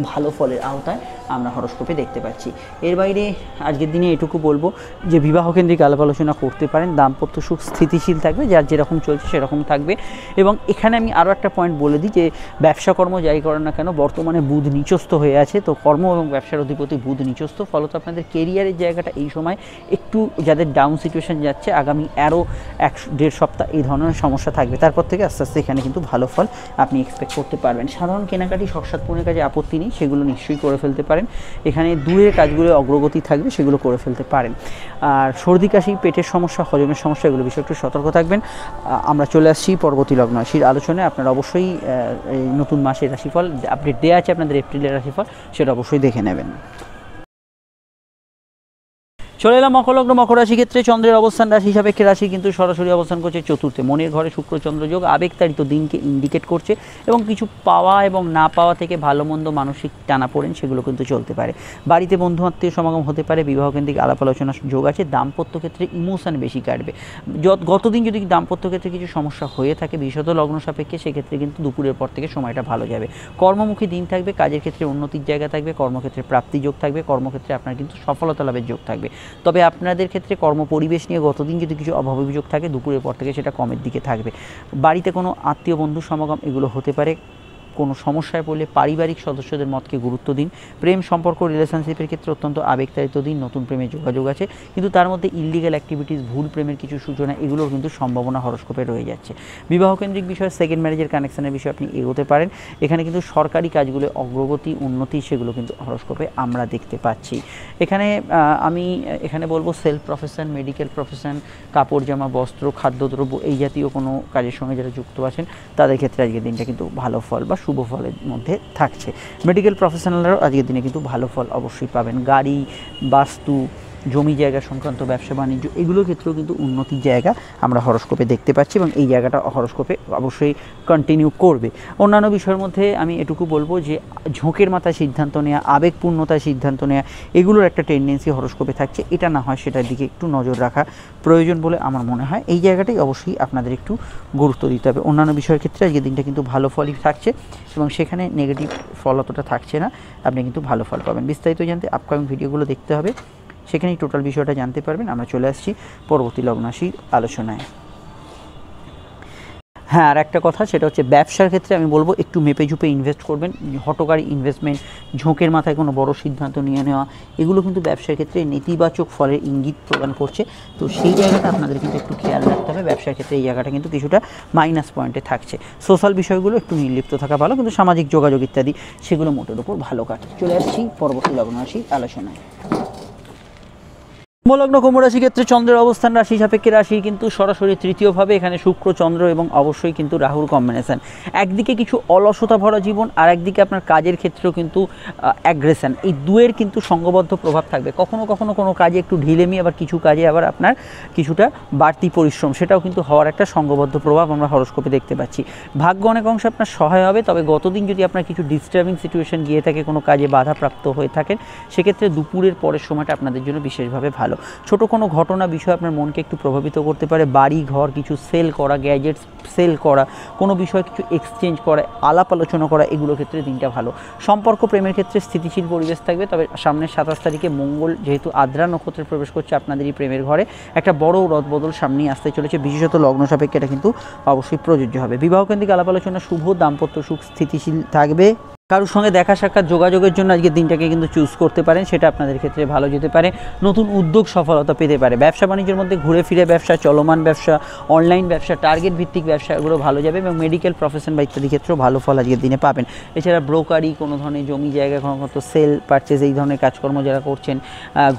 ভালো ফলের আওতায় আমরা হরস্কোপে দেখতে পাচ্ছি এর বাইরে আজকের দিনে এটুকু বলবো যে বিবাহ কেন্দ্রিক আলাপ আলোচনা করতে পারেন দাম্পত্য সুখ স্থিতিশীল থাকবে যার যেরকম চলছে সেরকম থাকবে এবং এখানে আমি আরও একটা পয়েন্ট বলে দিই যে ব্যবসা কর্ম যাই করেন না কেন বর্তমানে বুধ নিচস্থ হয়ে আছে তো কর্ম এবং ব্যবসার অধিপতি বুধ নিচস্ত ফলত আপনাদের কেরিয়ারের জায়গাটা এই সময় একটু যাদের ডাউন সিচুয়েশন যাচ্ছে আগামী আরও এক দেড় সপ্তাহ এই ধরনের সমস্যা থাকবে তারপর থেকে আস্তে আস্তে এখানে কিন্তু ভালো ফল আপনি এক্সপেক্ট করতে পারবেন সাধারণ কেনাকাটি সৎসাত কাজে আপত্তি নেই সেগুলো নিশ্চয়ই করে ফেলতে পারেন এখানে দূরের কাজগুলো অগ্রগতি থাকবে সেগুলো করে ফেলতে পারেন আর সর্দি কাশি পেটের সমস্যা হজমের সমস্যা এগুলো বিষয়ে একটু সতর্ক থাকবেন আমরা চলে আসছি পরবর্তী লগ্ন রাশির আলোচনায় আপনারা অবশ্যই নতুন মাসের রাশিফল আপডেট দেওয়া আছে আপনাদের এপ্রিলের রাশিফল সেটা অবশ্যই দেখে নেবেন চলে এলাম মকর মকর রাশি ক্ষেত্রে চন্দ্রের অবস্থান রাশি হিসাবে একটি রাশি কিন্তু সরাসরি অবস্থান করছে চতুর্থে মনের ঘরে শুক্রচন্দ্র যোগ আবেগতারিত দিনকে ইন্ডিকেট করছে এবং কিছু পাওয়া এবং না পাওয়া থেকে ভালো মন্দ মানসিক টানা পড়েন সেগুলো কিন্তু চলতে পারে বাড়িতে বন্ধু আত্মীয় সমাগম হতে পারে বিবাহ কেন্দ্রিক আলাপ আলোচনা যোগ আছে দাম্পত্য ক্ষেত্রে ইমোশন বেশি কাটবে গতদিন যদি দাম্পত্য ক্ষেত্রে কিছু সমস্যা হয়ে থাকে বিশেষত লগ্ন সাপেক্ষে সেক্ষেত্রে কিন্তু দুপুরের পর থেকে সময়টা ভালো যাবে কর্মমুখী দিন থাকবে কাজের ক্ষেত্রে উন্নতির জায়গা থাকবে কর্মক্ষেত্রে প্রাপ্তি যোগ থাকবে কর্মক্ষেত্রে আপনার কিন্তু সফলতা লাভের যোগ থাকবে তবে আপনাদের ক্ষেত্রে কর্মপরিবেশ নিয়ে গতদিন যদি কিছু অভাব অভিযোগ থাকে দুপুরের পর থেকে সেটা কমের দিকে থাকবে বাড়িতে কোনো আত্মীয় বন্ধু সমাগম এগুলো হতে পারে কোনো সমস্যায় পড়লে পারিবারিক সদস্যদের মতকে গুরুত্ব দিন প্রেম সম্পর্ক রিলেশনশিপের ক্ষেত্রে অত্যন্ত আবেগতারিত দিন নতুন প্রেমে যোগাযোগ আছে কিন্তু তার মধ্যে ইলিগাল অ্যাক্টিভিটিস ভুল প্রেমের কিছু সূচনা এগুলোর কিন্তু সম্ভাবনা হরস্কোপে রয়ে যাচ্ছে বিবাহকেন্দ্রিক বিষয়ে সেকেন্ড ম্যারেজের কানেকশনের বিষয়ে আপনি এগোতে পারেন এখানে কিন্তু সরকারি কাজগুলো অগ্রগতি উন্নতি সেগুলো কিন্তু হরস্কোপে আমরা দেখতে পাচ্ছি এখানে আমি এখানে বলবো সেলফ প্রফেশন মেডিকেল প্রফেশন কাপড় জামা বস্ত্র খাদ্যদ্রব্য এই জাতীয় কোনো কাজের সঙ্গে যারা যুক্ত আছেন তাদের ক্ষেত্রে আজকের দিনটা কিন্তু ভালো ফল বা শুভ ফলের মধ্যে থাকছে মেডিকেল প্রফেশনালরাও আজকের দিনে কিন্তু ভালো ফল অবশ্যই পাবেন গাড়ি বাস্তু জমি জায়গা সংক্রান্ত ব্যবসা বাণিজ্য এগুলোর ক্ষেত্রেও কিন্তু উন্নতির জায়গা আমরা হরস্কোপে দেখতে পাচ্ছি এবং এই জায়গাটা হরস্কোপে অবশ্যই কন্টিনিউ করবে অন্যান্য বিষয়ের মধ্যে আমি এটুকু বলবো যে ঝোঁকের মাথায় সিদ্ধান্ত নেওয়া আবেগপূর্ণতায় সিদ্ধান্ত নেওয়া এগুলোর একটা টেন্ডেন্সি হরস্কোপে থাকছে এটা না হয় সেটার দিকে একটু নজর রাখা প্রয়োজন বলে আমার মনে হয় এই জায়গাটাই অবশ্যই আপনাদের একটু গুরুত্ব দিতে হবে অন্যান্য বিষয়ের ক্ষেত্রে আজকের দিনটা কিন্তু ভালো ফলই থাকছে এবং সেখানে নেগেটিভ ফল অতটা থাকছে না আপনি কিন্তু ভালো ফল পাবেন বিস্তারিত জানতে আপকামিং ভিডিওগুলো দেখতে হবে সেখানেই টোটাল বিষয়টা জানতে পারবেন আমরা চলে আসছি পরবর্তী লগ্নাশি আলোচনায় হ্যাঁ আর একটা কথা সেটা হচ্ছে ব্যবসার ক্ষেত্রে আমি বলবো একটু মেপে ঝুপে ইনভেস্ট করবেন হটকারী ইনভেস্টমেন্ট ঝোঁকের মাথায় কোনো বড় সিদ্ধান্ত নিয়ে নেওয়া এগুলো কিন্তু ব্যবসার ক্ষেত্রে নেতিবাচক ফলের ইঙ্গিত প্রদান করছে তো সেই জায়গাটা আপনাদের কিন্তু একটু খেয়াল রাখতে হবে ব্যবসার ক্ষেত্রে এই জায়গাটা কিন্তু কিছুটা মাইনাস পয়েন্টে থাকছে সোশ্যাল বিষয়গুলো একটু নির্লিপ্ত থাকা ভালো কিন্তু সামাজিক যোগাযোগ ইত্যাদি সেগুলো মোটের উপর ভালো কাটে চলে আসছি পরবর্তী লগ্ন আসি আলোচনায় মূলগ্ন কুম্ভ রাশি ক্ষেত্রে চন্দ্রের অবস্থান রাশি সাপেক্ষে রাশি কিন্তু সরাসরি তৃতীয়ভাবে এখানে শুক্র চন্দ্র এবং অবশ্যই কিন্তু রাহুর কম্বিনেশান একদিকে কিছু অলসতা ভরা জীবন আর একদিকে আপনার কাজের ক্ষেত্রেও কিন্তু অ্যাগ্রেশান এই দুয়ের কিন্তু সঙ্গবদ্ধ প্রভাব থাকবে কখনো কখনো কোনো কাজে একটু ঢিলেমি আবার কিছু কাজে আবার আপনার কিছুটা বাড়তি পরিশ্রম সেটাও কিন্তু হওয়ার একটা সঙ্গবদ্ধ প্রভাব আমরা হরস্কোপে দেখতে পাচ্ছি ভাগ্য অনেক অংশে আপনার সহায় হবে তবে গতদিন যদি আপনার কিছু ডিস্টার্বিং সিচুয়েশান গিয়ে থাকে কোনো কাজে বাধাপ্রাপ্ত হয়ে থাকেন সেক্ষেত্রে দুপুরের পরের সময়টা আপনাদের জন্য বিশেষভাবে ভালো গেলো ছোট কোনো ঘটনা বিষয় আপনার মনকে একটু প্রভাবিত করতে পারে বাড়ি ঘর কিছু সেল করা গ্যাজেটস সেল করা কোনো বিষয় কিছু এক্সচেঞ্জ করা আলাপ আলোচনা করা এগুলোর ক্ষেত্রে দিনটা ভালো সম্পর্ক প্রেমের ক্ষেত্রে স্থিতিশীল পরিবেশ থাকবে তবে সামনের সাতাশ তারিখে মঙ্গল যেহেতু আদ্রা নক্ষত্রে প্রবেশ করছে আপনাদেরই প্রেমের ঘরে একটা বড় রদবদল সামনেই আসতে চলেছে বিশেষত লগ্ন সাপেক্ষে এটা কিন্তু অবশ্যই প্রযোজ্য হবে বিবাহকেন্দ্রিক আলাপ আলোচনা শুভ দাম্পত্য সুখ স্থিতিশীল থাকবে কারোর সঙ্গে দেখা সাক্ষাৎ যোগাযোগের জন্য আজকে দিনটাকে কিন্তু চুজ করতে পারেন সেটা আপনাদের ক্ষেত্রে ভালো যেতে পারে নতুন উদ্যোগ সফলতা পেতে পারে ব্যবসা বাণিজ্যের মধ্যে ঘুরে ফিরে ব্যবসা চলমান ব্যবসা অনলাইন ব্যবসা টার্গেট ভিত্তিক ব্যবসা এগুলো ভালো যাবে এবং মেডিকেল প্রফেশন বা ইত্যাদি ক্ষেত্রেও ভালো ফল আজকের দিনে পাবেন এছাড়া ব্রোকারি কোনো ধরনের জমি জায়গা কোনো কত সেল পারচেস এই ধরনের কাজকর্ম যারা করছেন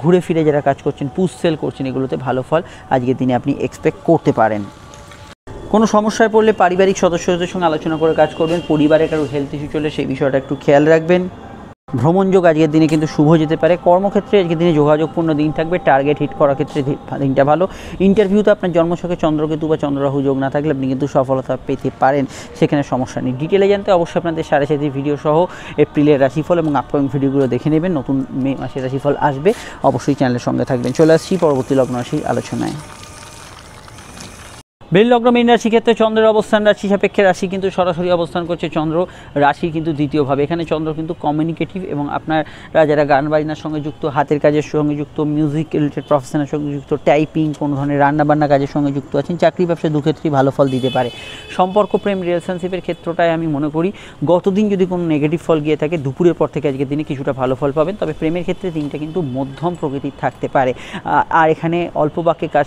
ঘুরে ফিরে যারা কাজ করছেন পুশ সেল করছেন এগুলোতে ভালো ফল আজকের দিনে আপনি এক্সপেক্ট করতে পারেন কোনো সমস্যায় পড়লে পারিবারিক সদস্যদের সঙ্গে আলোচনা করে কাজ করবেন পরিবারে কারো হেলথ ইস্যু চলে সেই বিষয়টা একটু খেয়াল রাখবেন ভ্রমণযোগ আজকের দিনে কিন্তু শুভ যেতে পারে কর্মক্ষেত্রে আজকের দিনে যোগাযোগপূর্ণ দিন থাকবে টার্গেট হিট করার ক্ষেত্রে দিনটা ভালো ইন্টারভিউতে আপনার জন্মসকে চন্দ্রকেতু বা চন্দ্ররাহু যোগ না থাকলে আপনি কিন্তু সফলতা পেতে পারেন সেখানে সমস্যা নেই ডিটেলে জানতে অবশ্যই আপনাদের সাড়ে সাথে ভিডিও সহ এপ্রিলের রাশিফল এবং আপকামিং ভিডিওগুলো দেখে নেবেন নতুন মে মাসের রাশিফল আসবে অবশ্যই চ্যানেলের সঙ্গে থাকবেন চলে আসছি পরবর্তী লগ্ন রাশি আলোচনায় বেল লগ্ন মীন রাশি ক্ষেত্রে চন্দ্রের অবস্থান রাশি সাপেক্ষে রাশি কিন্তু সরাসরি অবস্থান করছে চন্দ্র রাশি কিন্তু দ্বিতীয়ভাবে এখানে চন্দ্র কিন্তু কমিউনিকেটিভ এবং আপনারা যারা গান বাজনার সঙ্গে যুক্ত হাতের কাজের সঙ্গে যুক্ত মিউজিক রিলেটেড প্রফেশনের সঙ্গে যুক্ত টাইপিং কোনো ধরনের রান্নাবান্না কাজের সঙ্গে যুক্ত আছেন চাকরি দু দুক্ষেত্রেই ভালো ফল দিতে পারে সম্পর্ক প্রেম রিলেশনশিপের ক্ষেত্রটায় আমি মনে করি গতদিন যদি কোনো নেগেটিভ ফল গিয়ে থাকে দুপুরের পর থেকে আজকের দিনে কিছুটা ভালো ফল পাবেন তবে প্রেমের ক্ষেত্রে দিনটা কিন্তু মধ্যম প্রকৃতির থাকতে পারে আর এখানে অল্প বাক্যে কাজ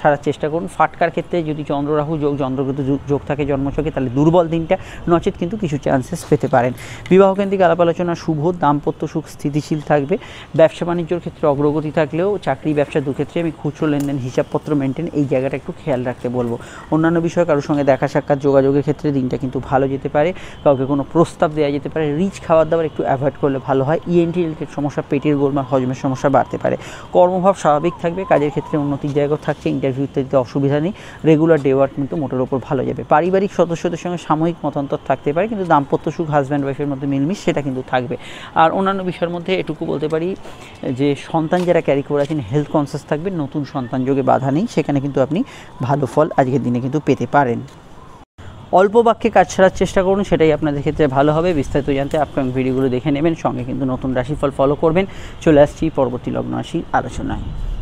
সারার চেষ্টা করুন ফাটকার ক্ষেত্রে যদি চন্দ্ররাহু যোগ চন্দ্রগত যোগ থাকে জন্মছকে তাহলে দুর্বল দিনটা নচেত কিন্তু কিছু চান্সেস পেতে পারেন বিবাহকেন্দ্রিক আলাপ আলোচনা শুভ দাম্পত্য সুখ স্থিতিশীল থাকবে ব্যবসা বাণিজ্যর ক্ষেত্রে অগ্রগতি থাকলেও চাকরি ব্যবসা দুক্ষেত্রে আমি খুচরো লেনদেন হিসাবপত্র মেনটেন এই জায়গাটা একটু খেয়াল রাখতে বলবো অন্যান্য বিষয়ে কারোর সঙ্গে দেখা সাক্ষাৎ যোগাযোগের ক্ষেত্রে দিনটা কিন্তু ভালো যেতে পারে কাউকে কোনো প্রস্তাব দেওয়া যেতে পারে রিচ খাবার দাবার একটু অ্যাভয়েড করলে ভালো হয় ইএনটি e রিলেটেড সমস্যা পেটের গোলমা হজমের সমস্যা বাড়তে পারে কর্মভাব স্বাভাবিক থাকবে কাজের ক্ষেত্রে উন্নতির জায়গা থাকছে ইন্টারভিউতে দিতে অসুবিধা নেই রেগুলার রেগুলার ডে ওয়ার্ক কিন্তু মোটের ওপর ভালো যাবে পারিবারিক সদস্যদের সঙ্গে সাময়িক মতান্তর থাকতে পারে কিন্তু দাম্পত্য সুখ হাজব্যান্ড ওয়াইফের মধ্যে মিলমিশ সেটা কিন্তু থাকবে আর অন্যান্য বিষয়ের মধ্যে এটুকু বলতে পারি যে সন্তান যারা ক্যারি করে আছেন হেলথ কনসিয়াস থাকবে নতুন সন্তান যোগে বাধা নেই সেখানে কিন্তু আপনি ভালো ফল আজকের দিনে কিন্তু পেতে পারেন অল্প বাক্যে কাজ ছাড়ার চেষ্টা করুন সেটাই আপনাদের ক্ষেত্রে ভালো হবে বিস্তারিত জানতে আপকামিং ভিডিওগুলো দেখে নেবেন সঙ্গে কিন্তু নতুন রাশিফল ফলো করবেন চলে আসছি পরবর্তী লগ্ন রাশি আলোচনায়